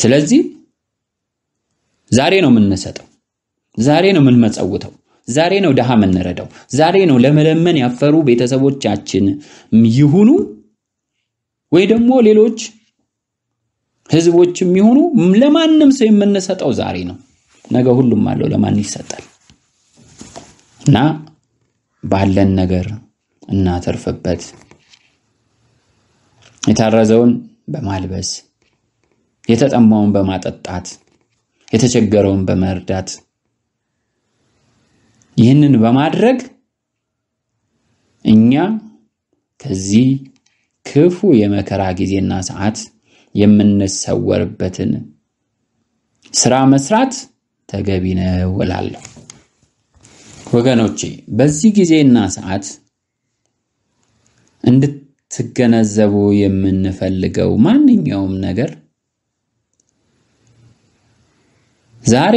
S2: ስለዚህ ዛሬ ነው የምንሰጠው፣ ዛሬ ነው የምንመጸውተው፣ ዛሬ ነው ድሃ የምንረዳው፣ ዛሬ ነው ለመለመን ያፈሩ ቤተሰቦቻችን ይሁኑ ወይ ደግሞ ሌሎች ህዝቦች የሚሆኑ ለማንም ሰው የምንሰጠው ዛሬ ነው። ነገ ሁሉም አለው ለማን ይሰጣል እና ባለን ነገር እናተርፍበት። የታረዘውን በማልበስ የተጠማውን በማጠጣት የተቸገረውን በመርዳት ይህንን በማድረግ እኛ ከዚህ ክፉ የመከራ ጊዜና ሰዓት የምንሰወርበትን ስራ መስራት ተገቢ ነው እላለሁ። ወገኖቼ በዚህ ጊዜና ሰዓት እንድትገነዘቡ የምንፈልገው ማንኛውም ነገር ዛሬ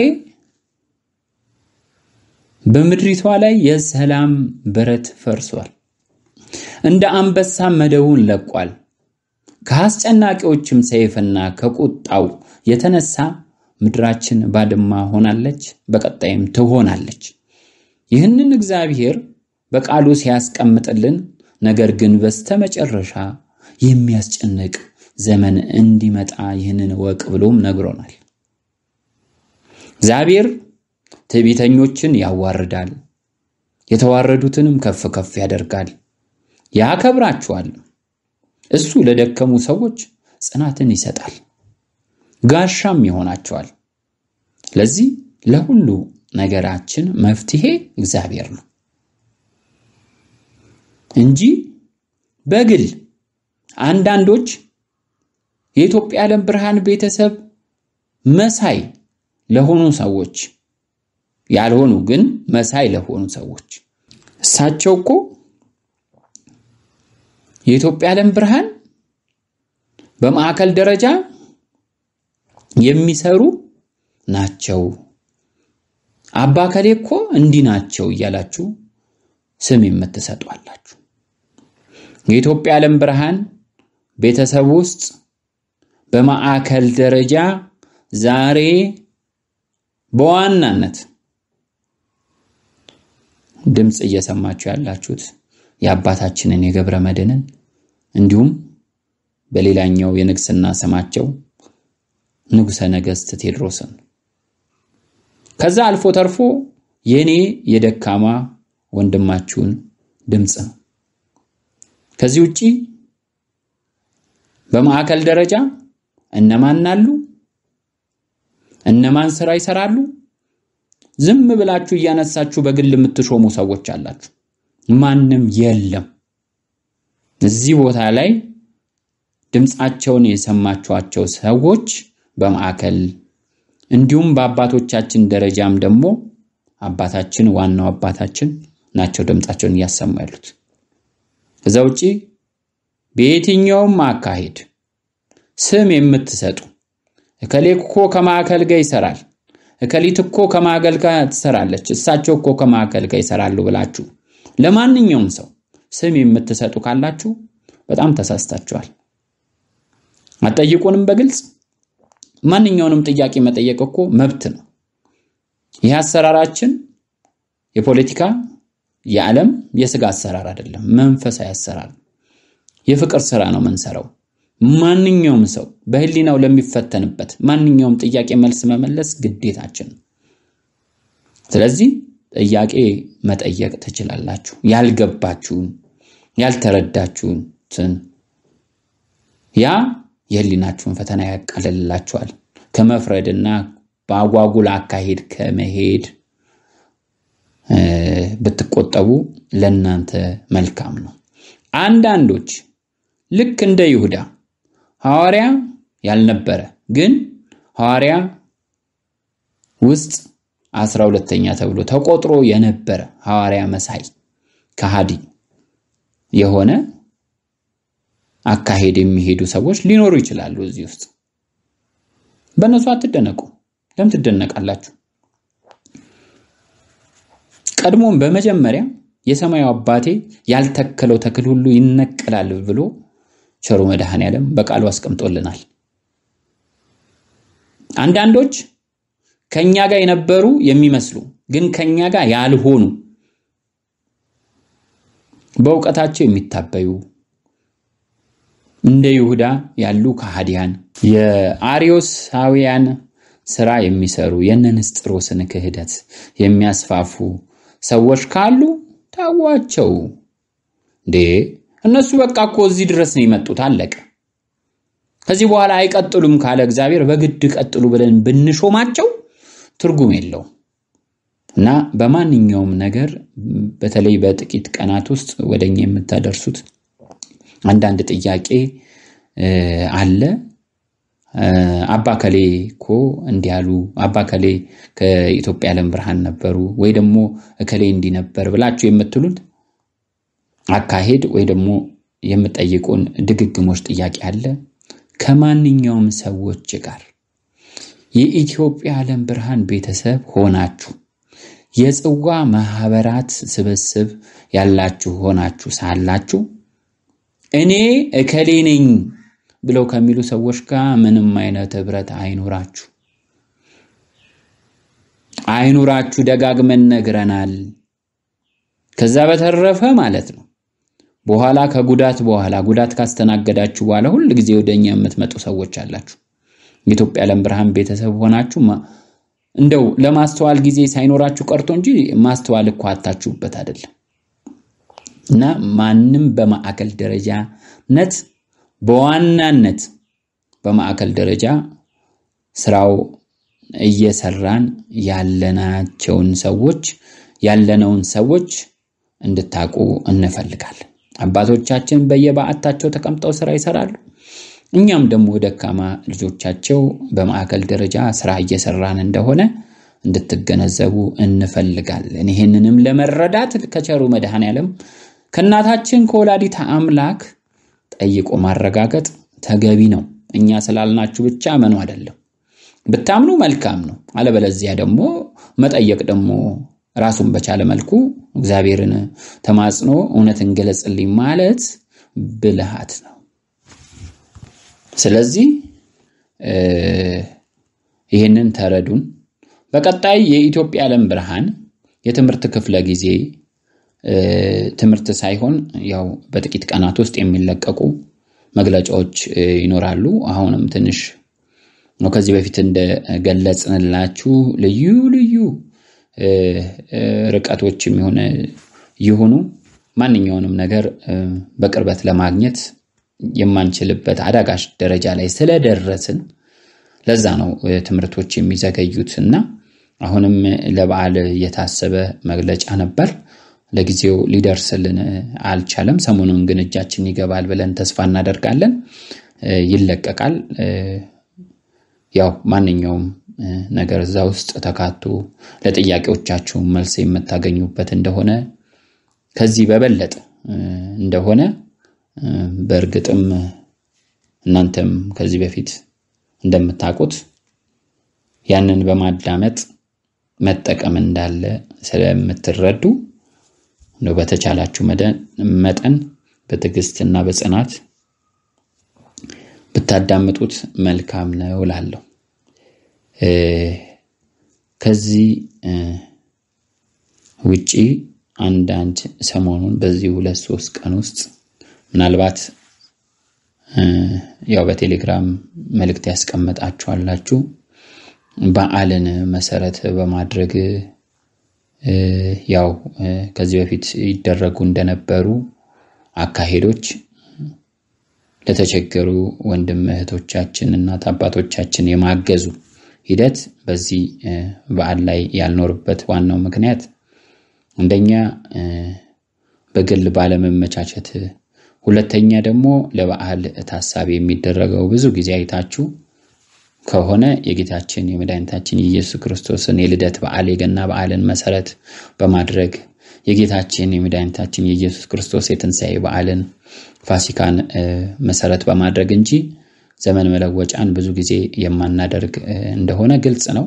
S2: በምድሪቷ ላይ የሰላም በረት ፈርሷል። እንደ አንበሳ መደቡን ለቋል። ከአስጨናቂዎችም ሰይፍና ከቁጣው የተነሳ ምድራችን ባድማ ሆናለች፣ በቀጣይም ትሆናለች። ይህንን እግዚአብሔር በቃሉ ሲያስቀምጥልን ነገር ግን በስተመጨረሻ የሚያስጨንቅ ዘመን እንዲመጣ ይህንን ወቅ ብሎም ነግሮናል። እግዚአብሔር ትዕቢተኞችን ያዋርዳል፣ የተዋረዱትንም ከፍ ከፍ ያደርጋል፣ ያከብራቸዋል። እሱ ለደከሙ ሰዎች ጽናትን ይሰጣል፣ ጋሻም ይሆናቸዋል። ለዚህ ለሁሉ ነገራችን መፍትሄ እግዚአብሔር ነው። እንጂ በግል አንዳንዶች የኢትዮጵያ ዓለም ብርሃን ቤተሰብ መሳይ ለሆኑ ሰዎች ያልሆኑ ግን መሳይ ለሆኑ ሰዎች እሳቸው እኮ የኢትዮጵያ ዓለም ብርሃን በማዕከል ደረጃ የሚሰሩ ናቸው። አባከሌ እኮ እንዲህ ናቸው እያላችሁ ስም የምትሰጧላችሁ። የኢትዮጵያ ዓለም ብርሃን ቤተሰብ ውስጥ በማዕከል ደረጃ ዛሬ በዋናነት ድምፅ እየሰማችሁ ያላችሁት የአባታችንን የገብረ መድኅንን እንዲሁም በሌላኛው የንግስና ስማቸው ንጉሰ ነገስት ቴዎድሮስን ከዛ አልፎ ተርፎ የኔ የደካማ ወንድማችሁን ድምፅ ነው። ከዚህ ውጪ በማዕከል ደረጃ እነማን አሉ? እነማን ስራ ይሰራሉ? ዝም ብላችሁ እያነሳችሁ በግል የምትሾሙ ሰዎች አላችሁ። ማንም የለም። እዚህ ቦታ ላይ ድምፃቸውን የሰማችኋቸው ሰዎች በማዕከል እንዲሁም በአባቶቻችን ደረጃም ደግሞ አባታችን ዋናው አባታችን ናቸው ድምፃቸውን እያሰሙ ያሉት። ከዛ ውጪ በየትኛውም አካሄድ ስም የምትሰጡ እከሌ እኮ ከማዕከል ጋር ይሰራል፣ እከሊት እኮ ከማዕከል ጋር ትሰራለች፣ እሳቸው እኮ ከማዕከል ጋር ይሰራሉ ብላችሁ ለማንኛውም ሰው ስም የምትሰጡ ካላችሁ በጣም ተሳስታችኋል። አጠይቁንም በግልጽ ማንኛውንም ጥያቄ መጠየቅ እኮ መብት ነው። ይህ አሰራራችን የፖለቲካ የዓለም የስጋ አሰራር አይደለም፣ መንፈሳዊ አሰራር የፍቅር ስራ ነው የምንሰራው። ማንኛውም ሰው በህሊናው ለሚፈተንበት ማንኛውም ጥያቄ መልስ መመለስ ግዴታችን። ስለዚህ ጥያቄ መጠየቅ ትችላላችሁ። ያልገባችሁን ያልተረዳችሁትን ያ የህሊናችሁን ፈተና ያቀልልላችኋል። ከመፍረድና በአጓጉል አካሄድ ከመሄድ ብትቆጠቡ ለእናንተ መልካም ነው። አንዳንዶች ልክ እንደ ይሁዳ ሐዋርያ ያልነበረ ግን ሐዋርያ ውስጥ አስራ ሁለተኛ ተብሎ ተቆጥሮ የነበረ ሐዋርያ መሳይ ከሃዲ የሆነ አካሄድ የሚሄዱ ሰዎች ሊኖሩ ይችላሉ። እዚህ ውስጥ በእነሱ አትደነቁ። ለምን ትደነቃላችሁ? ቀድሞም በመጀመሪያ የሰማዩ አባቴ ያልተከለው ተክል ሁሉ ይነቀላል ብሎ ቸሩ መድኃኔዓለም በቃሉ አስቀምጦልናል። አንዳንዶች ከኛ ጋር የነበሩ የሚመስሉ ግን ከኛ ጋር ያልሆኑ በእውቀታቸው የሚታበዩ እንደ ይሁዳ ያሉ ከሃዲያን የአሪዮሳውያን ስራ የሚሰሩ የነንስጥሮስን ክህደት የሚያስፋፉ ሰዎች ካሉ ታዋቸው። እንዴ እነሱ በቃ እኮ እዚህ ድረስ ነው የመጡት፣ አለቀ። ከዚህ በኋላ አይቀጥሉም ካለ እግዚአብሔር በግድ ቀጥሉ ብለን ብንሾማቸው ትርጉም የለው እና በማንኛውም ነገር በተለይ በጥቂት ቀናት ውስጥ ወደኛ የምታደርሱት አንዳንድ ጥያቄ አለ። አባ ከሌ እኮ እንዲህ አሉ፣ አባ ከሌ ከኢትዮጵያ ዓለም ብርሃን ነበሩ፣ ወይ ደግሞ እከሌ እንዲህ ነበር ብላችሁ የምትሉት አካሄድ ወይ ደግሞ የምጠይቁን ድግግሞች ጥያቄ አለ ከማንኛውም ሰዎች ጋር የኢትዮጵያ ዓለም ብርሃን ቤተሰብ ሆናችሁ የጽዋ ማህበራት ስብስብ ያላችሁ ሆናችሁ ሳላችሁ እኔ እከሌ ነኝ ብለው ከሚሉ ሰዎች ጋር ምንም አይነት ህብረት አይኑራችሁ አይኑራችሁ ደጋግመን ነግረናል። ከዛ በተረፈ ማለት ነው በኋላ ከጉዳት በኋላ ጉዳት ካስተናገዳችሁ በኋላ ሁል ጊዜ ወደኛ የምትመጡ ሰዎች አላችሁ። የኢትዮጵያ ዓለም ብርሃን ቤተሰብ ሆናችሁ እንደው ለማስተዋል ጊዜ ሳይኖራችሁ ቀርቶ እንጂ ማስተዋል እኮ አታችሁበት አይደለም እና ማንም በማዕከል ደረጃነት በዋናነት በማዕከል ደረጃ ስራው እየሰራን ያለናቸውን ሰዎች ያለነውን ሰዎች እንድታቁ እንፈልጋለን። አባቶቻችን በየበዓታቸው ተቀምጠው ስራ ይሰራሉ። እኛም ደግሞ ደካማ ልጆቻቸው በማዕከል ደረጃ ስራ እየሰራን እንደሆነ እንድትገነዘቡ እንፈልጋለን። ይህንንም ለመረዳት ከቸሩ መድሃን ያለም። ከእናታችን ከወላዲተ አምላክ ጠይቆ ማረጋገጥ ተገቢ ነው። እኛ ስላልናችሁ ብቻ አመኑ አይደለም። ብታምኑ መልካም ነው። አለበለዚያ ደግሞ መጠየቅ ደግሞ ራሱን በቻለ መልኩ እግዚአብሔርን ተማጽኖ እውነትን ገለጽልኝ ማለት ብልሃት ነው። ስለዚህ ይህንን ተረዱን። በቀጣይ የኢትዮጵያ ዓለም ብርሃን የትምህርት ክፍለ ጊዜ ትምህርት ሳይሆን ያው በጥቂት ቀናት ውስጥ የሚለቀቁ መግለጫዎች ይኖራሉ። አሁንም ትንሽ ነው ከዚህ በፊት እንደገለጽንላችሁ ልዩ ልዩ ርቀቶች የሚሆነ ይሁኑ ማንኛውንም ነገር በቅርበት ለማግኘት የማንችልበት አዳጋሽ ደረጃ ላይ ስለደረስን ለዛ ነው ትምህርቶች የሚዘገዩት እና አሁንም ለበዓል የታሰበ መግለጫ ነበር። ለጊዜው ሊደርስልን አልቻለም። ሰሞኑን ግን እጃችን ይገባል ብለን ተስፋ እናደርጋለን። ይለቀቃል። ያው ማንኛውም ነገር እዛ ውስጥ ተካቶ ለጥያቄዎቻችሁ መልስ የምታገኙበት እንደሆነ ከዚህ በበለጠ እንደሆነ በእርግጥም እናንተም ከዚህ በፊት እንደምታውቁት ያንን በማዳመጥ መጠቀም እንዳለ ስለምትረዱ ነው በተቻላችሁ መጠን በትዕግስትና በጽናት ብታዳምጡት መልካም ነው ላለው ከዚህ ውጪ አንዳንድ ሰሞኑን በዚህ ሁለት ሶስት ቀን ውስጥ ምናልባት ያው በቴሌግራም መልእክት ያስቀመጣችኋላችሁ በዓልን መሰረት በማድረግ ያው ከዚህ በፊት ይደረጉ እንደነበሩ አካሄዶች ለተቸገሩ ወንድም እህቶቻችን እናት አባቶቻችን የማገዙ ሂደት በዚህ በዓል ላይ ያልኖርበት ዋናው ምክንያት አንደኛ በግል ባለመመቻቸት፣ ሁለተኛ ደግሞ ለበዓል ታሳቢ የሚደረገው ብዙ ጊዜ አይታችሁ ከሆነ የጌታችን የመድኃኒታችን የኢየሱስ ክርስቶስን የልደት በዓል የገና በዓልን መሰረት በማድረግ የጌታችን የመድኃኒታችን የኢየሱስ ክርስቶስ የትንሣኤ በዓልን ፋሲካን መሰረት በማድረግ እንጂ ዘመን መለወጫን ብዙ ጊዜ የማናደርግ እንደሆነ ግልጽ ነው።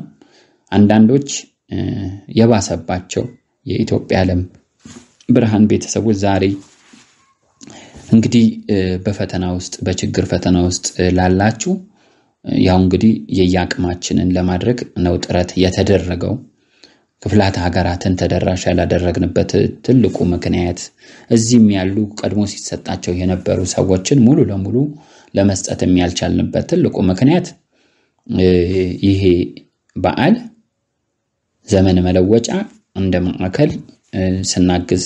S2: አንዳንዶች የባሰባቸው የኢትዮጵያ ዓለም ብርሃን ቤተሰቦች ዛሬ እንግዲህ በፈተና ውስጥ በችግር ፈተና ውስጥ ላላችሁ ያው እንግዲህ የየአቅማችንን ለማድረግ ነው ጥረት የተደረገው። ክፍላት ሀገራትን ተደራሽ ያላደረግንበት ትልቁ ምክንያት እዚህም ያሉ ቀድሞ ሲሰጣቸው የነበሩ ሰዎችን ሙሉ ለሙሉ ለመስጠት የሚያልቻልንበት ትልቁ ምክንያት ይሄ በዓል ዘመን መለወጫ እንደ ማዕከል ስናግዝ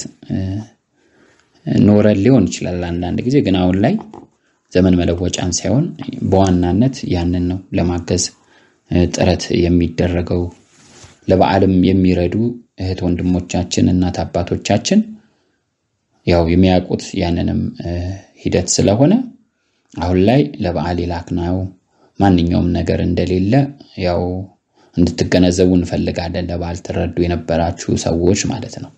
S2: ኖረን ሊሆን ይችላል። አንዳንድ ጊዜ ግን አሁን ላይ ዘመን መለወጫን ሳይሆን በዋናነት ያንን ነው ለማገዝ ጥረት የሚደረገው። ለበዓልም የሚረዱ እህት ወንድሞቻችን፣ እናት አባቶቻችን ያው የሚያውቁት ያንንም ሂደት ስለሆነ አሁን ላይ ለበዓል የላክነው ማንኛውም ነገር እንደሌለ ያው እንድትገነዘቡ እንፈልጋለን። ለበዓል ትረዱ የነበራችሁ ሰዎች ማለት ነው።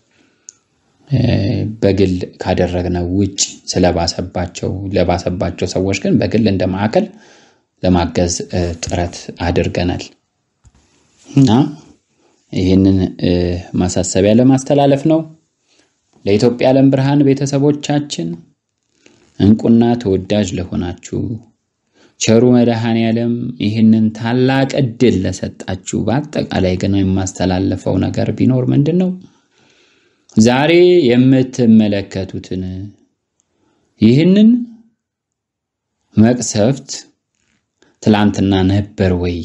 S2: በግል ካደረግነው ውጭ ስለባሰባቸው ለባሰባቸው ሰዎች ግን በግል እንደ ማዕከል ለማገዝ ጥረት አድርገናል እና ይህንን ማሳሰቢያ ለማስተላለፍ ነው። ለኢትዮጵያ ዓለም ብርሃን ቤተሰቦቻችን እንቁና ተወዳጅ ለሆናችሁ ቸሩ መድሃን ያለም ይህንን ታላቅ እድል ለሰጣችሁ፣ በአጠቃላይ ግን የማስተላለፈው ነገር ቢኖር ምንድን ነው? ዛሬ የምትመለከቱትን ይህንን መቅሰፍት ትላንትና ነበር ወይ?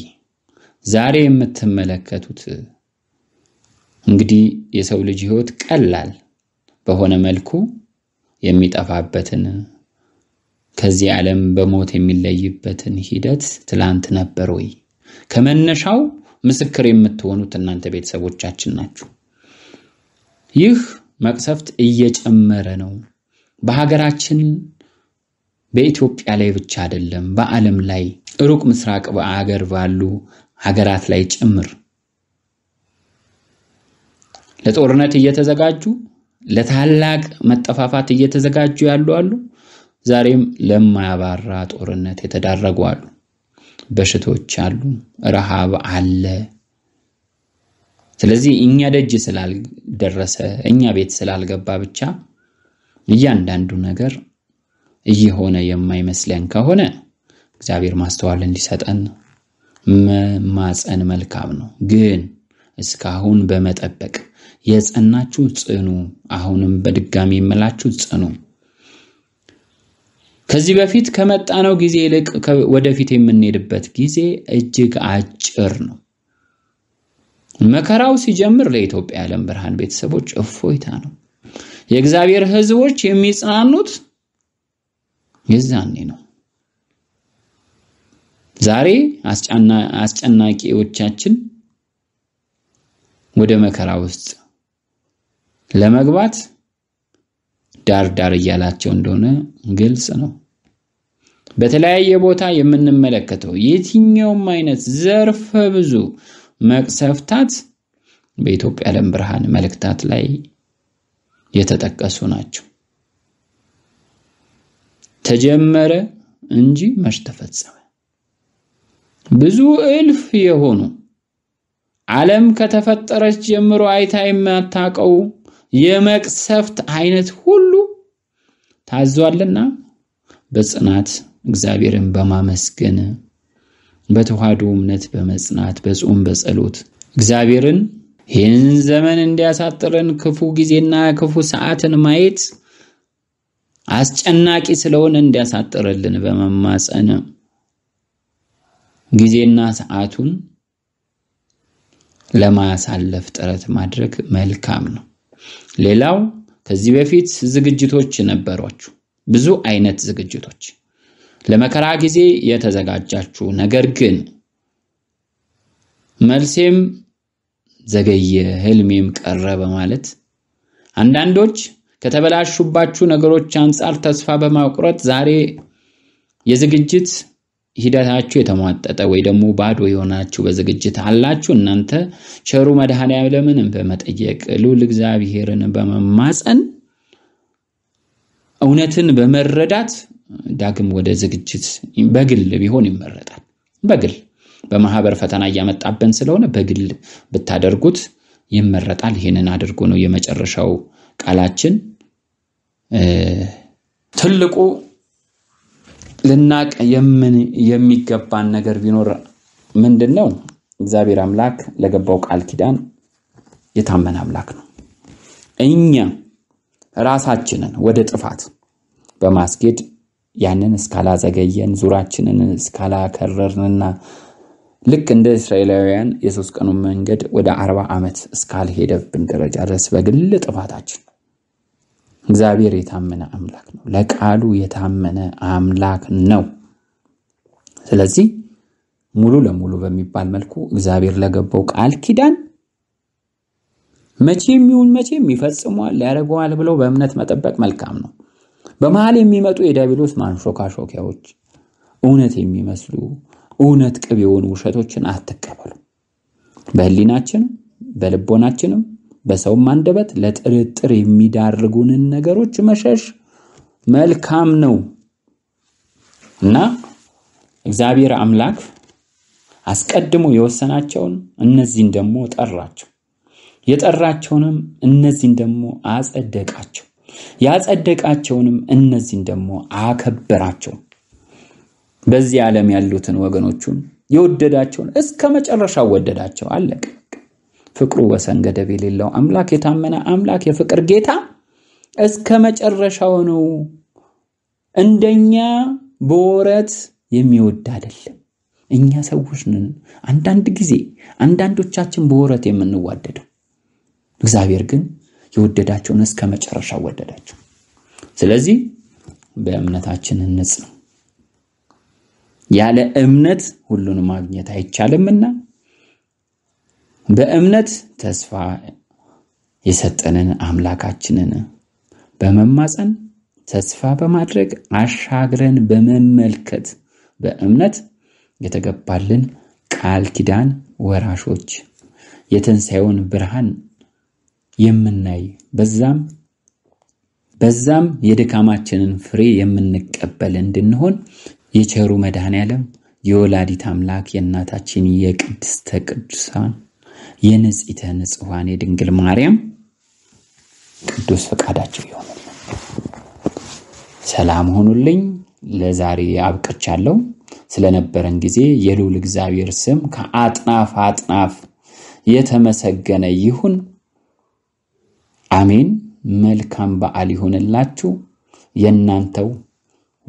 S2: ዛሬ የምትመለከቱት እንግዲህ የሰው ልጅ ህይወት ቀላል በሆነ መልኩ የሚጠፋበትን ከዚህ ዓለም በሞት የሚለይበትን ሂደት ትላንት ነበር ወይ? ከመነሻው ምስክር የምትሆኑት እናንተ ቤተሰቦቻችን ናችሁ። ይህ መቅሰፍት እየጨመረ ነው። በሀገራችን በኢትዮጵያ ላይ ብቻ አይደለም፣ በዓለም ላይ ሩቅ ምስራቅ በአገር ባሉ ሀገራት ላይ ጭምር ለጦርነት እየተዘጋጁ ለታላቅ መጠፋፋት እየተዘጋጁ ያሉ አሉ። ዛሬም ለማያባራ ጦርነት የተዳረጉ አሉ። በሽቶች አሉ። ረሃብ አለ። ስለዚህ እኛ ደጅ ስላልደረሰ እኛ ቤት ስላልገባ ብቻ እያንዳንዱ ነገር እየሆነ የማይመስለን ከሆነ እግዚአብሔር ማስተዋል እንዲሰጠን መማፀን መልካም ነው። ግን እስካሁን በመጠበቅ የጸናችሁ ጽኑ። አሁንም በድጋሚ የምላችሁ ጽኑ። ከዚህ በፊት ከመጣነው ጊዜ ይልቅ ወደፊት የምንሄድበት ጊዜ እጅግ አጭር ነው። መከራው ሲጀምር ለኢትዮጵያ የዓለም ብርሃን ቤተሰቦች እፎይታ ነው። የእግዚአብሔር ሕዝቦች የሚጽናኑት የዛኔ ነው። ዛሬ አስጨናቂዎቻችን ወደ መከራ ውስጥ ለመግባት ዳር ዳር እያላቸው እንደሆነ ግልጽ ነው። በተለያየ ቦታ የምንመለከተው የትኛውም አይነት ዘርፈ ብዙ መቅሰፍታት በኢትዮጵያ ዓለም ብርሃን መልእክታት ላይ የተጠቀሱ ናቸው። ተጀመረ እንጂ መች ተፈጸመ። ብዙ እልፍ የሆኑ ዓለም ከተፈጠረች ጀምሮ አይታ የማታቀው የመቅሰፍት አይነት ሁሉ ታዟልና በጽናት እግዚአብሔርን በማመስገን በተዋህዶ እምነት በመጽናት በጾም በጸሎት እግዚአብሔርን ይህን ዘመን እንዲያሳጥረን ክፉ ጊዜና ክፉ ሰዓትን ማየት አስጨናቂ ስለሆነ እንዲያሳጥረልን በመማፀን ጊዜና ሰዓቱን ለማሳለፍ ጥረት ማድረግ መልካም ነው። ሌላው ከዚህ በፊት ዝግጅቶች ነበሯችሁ፣ ብዙ አይነት ዝግጅቶች ለመከራ ጊዜ የተዘጋጃችሁ ነገር ግን መልሴም ዘገየ፣ ህልሜም ቀረ በማለት አንዳንዶች ከተበላሹባችሁ ነገሮች አንጻር ተስፋ በማቁረጥ ዛሬ የዝግጅት ሂደታችሁ የተሟጠጠ ወይ ደግሞ ባዶ የሆናችሁ በዝግጅት አላችሁ። እናንተ ቸሩ መድኃኔዓለምን በመጠየቅ ልዑል እግዚአብሔርን በመማፀን እውነትን በመረዳት ዳግም ወደ ዝግጅት በግል ቢሆን ይመረጣል። በግል በማህበር ፈተና እያመጣብን ስለሆነ በግል ብታደርጉት ይመረጣል። ይህንን አድርጎ ነው የመጨረሻው ቃላችን። ትልቁ ልናቅ የምን የሚገባን ነገር ቢኖር ምንድን ነው? እግዚአብሔር አምላክ ለገባው ቃል ኪዳን የታመን አምላክ ነው። እኛ ራሳችንን ወደ ጥፋት በማስጌድ ያንን እስካላዘገየን ዙራችንን እስካላከረርንና ልክ እንደ እስራኤላውያን የሶስት ቀኑን መንገድ ወደ አርባ ዓመት እስካልሄደብን ደረጃ ድረስ በግል ጥፋታችን እግዚአብሔር የታመነ አምላክ ነው። ለቃሉ የታመነ አምላክ ነው። ስለዚህ ሙሉ ለሙሉ በሚባል መልኩ እግዚአብሔር ለገባው ቃል ኪዳን መቼም ይሁን መቼም ይፈጽሟል፣ ያደርገዋል ብለው በእምነት መጠበቅ መልካም ነው። በመሃል የሚመጡ የዲያብሎስ ማንሾካሾኪያዎች እውነት የሚመስሉ እውነት ቅብ የሆኑ ውሸቶችን አትቀበሉ። በህሊናችንም በልቦናችንም በሰውም አንደበት ለጥርጥር የሚዳርጉንን ነገሮች መሸሽ መልካም ነው እና እግዚአብሔር አምላክ አስቀድሞ የወሰናቸውን እነዚህን ደግሞ ጠራቸው፣ የጠራቸውንም እነዚህን ደግሞ አጸደቃቸው። ያጸደቃቸውንም እነዚህን ደግሞ አከበራቸው። በዚህ ዓለም ያሉትን ወገኖቹን የወደዳቸውን እስከ መጨረሻው ወደዳቸው። አለቀ። ፍቅሩ ወሰን ገደብ የሌለው አምላክ፣ የታመነ አምላክ፣ የፍቅር ጌታ እስከ መጨረሻው ነው። እንደኛ በወረት የሚወድ አይደለም። እኛ ሰዎች ነን። አንዳንድ ጊዜ አንዳንዶቻችን በወረት የምንዋደደው፣ እግዚአብሔር ግን የወደዳቸውን እስከ መጨረሻው ወደዳቸው። ስለዚህ በእምነታችን እንጽ ነው። ያለ እምነት ሁሉን ማግኘት አይቻልምና በእምነት ተስፋ የሰጠንን አምላካችንን በመማፀን ተስፋ በማድረግ አሻግረን በመመልከት በእምነት የተገባልን ቃል ኪዳን ወራሾች የትንሣኤውን ብርሃን የምናይ በዛም በዛም የድካማችንን ፍሬ የምንቀበል እንድንሆን የቸሩ መድኃኔዓለም የወላዲት አምላክ የእናታችን የቅድስተ ቅዱሳን የንጽሕተ ንጹሐን የድንግል ማርያም ቅዱስ ፈቃዳቸው ይሆንልን። ሰላም ሆኑልኝ። ለዛሬ አብቅቻለሁ። ስለነበረን ጊዜ የልዑል እግዚአብሔር ስም ከአጥናፍ አጥናፍ የተመሰገነ ይሁን። አሜን። መልካም በዓል ይሁንላችሁ። የእናንተው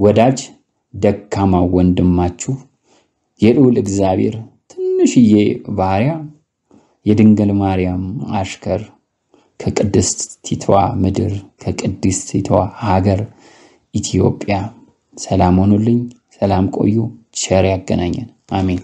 S2: ወዳጅ ደካማው ወንድማችሁ የልዑል እግዚአብሔር ትንሽዬ ባሪያ የድንግል ማርያም አሽከር ከቅድስት ቲቷ ምድር ቲቷ ሀገር ኢትዮጵያ ሰላም ሆኑልኝ። ሰላም ቆዩ። ቸር ያገናኘን። አሜን።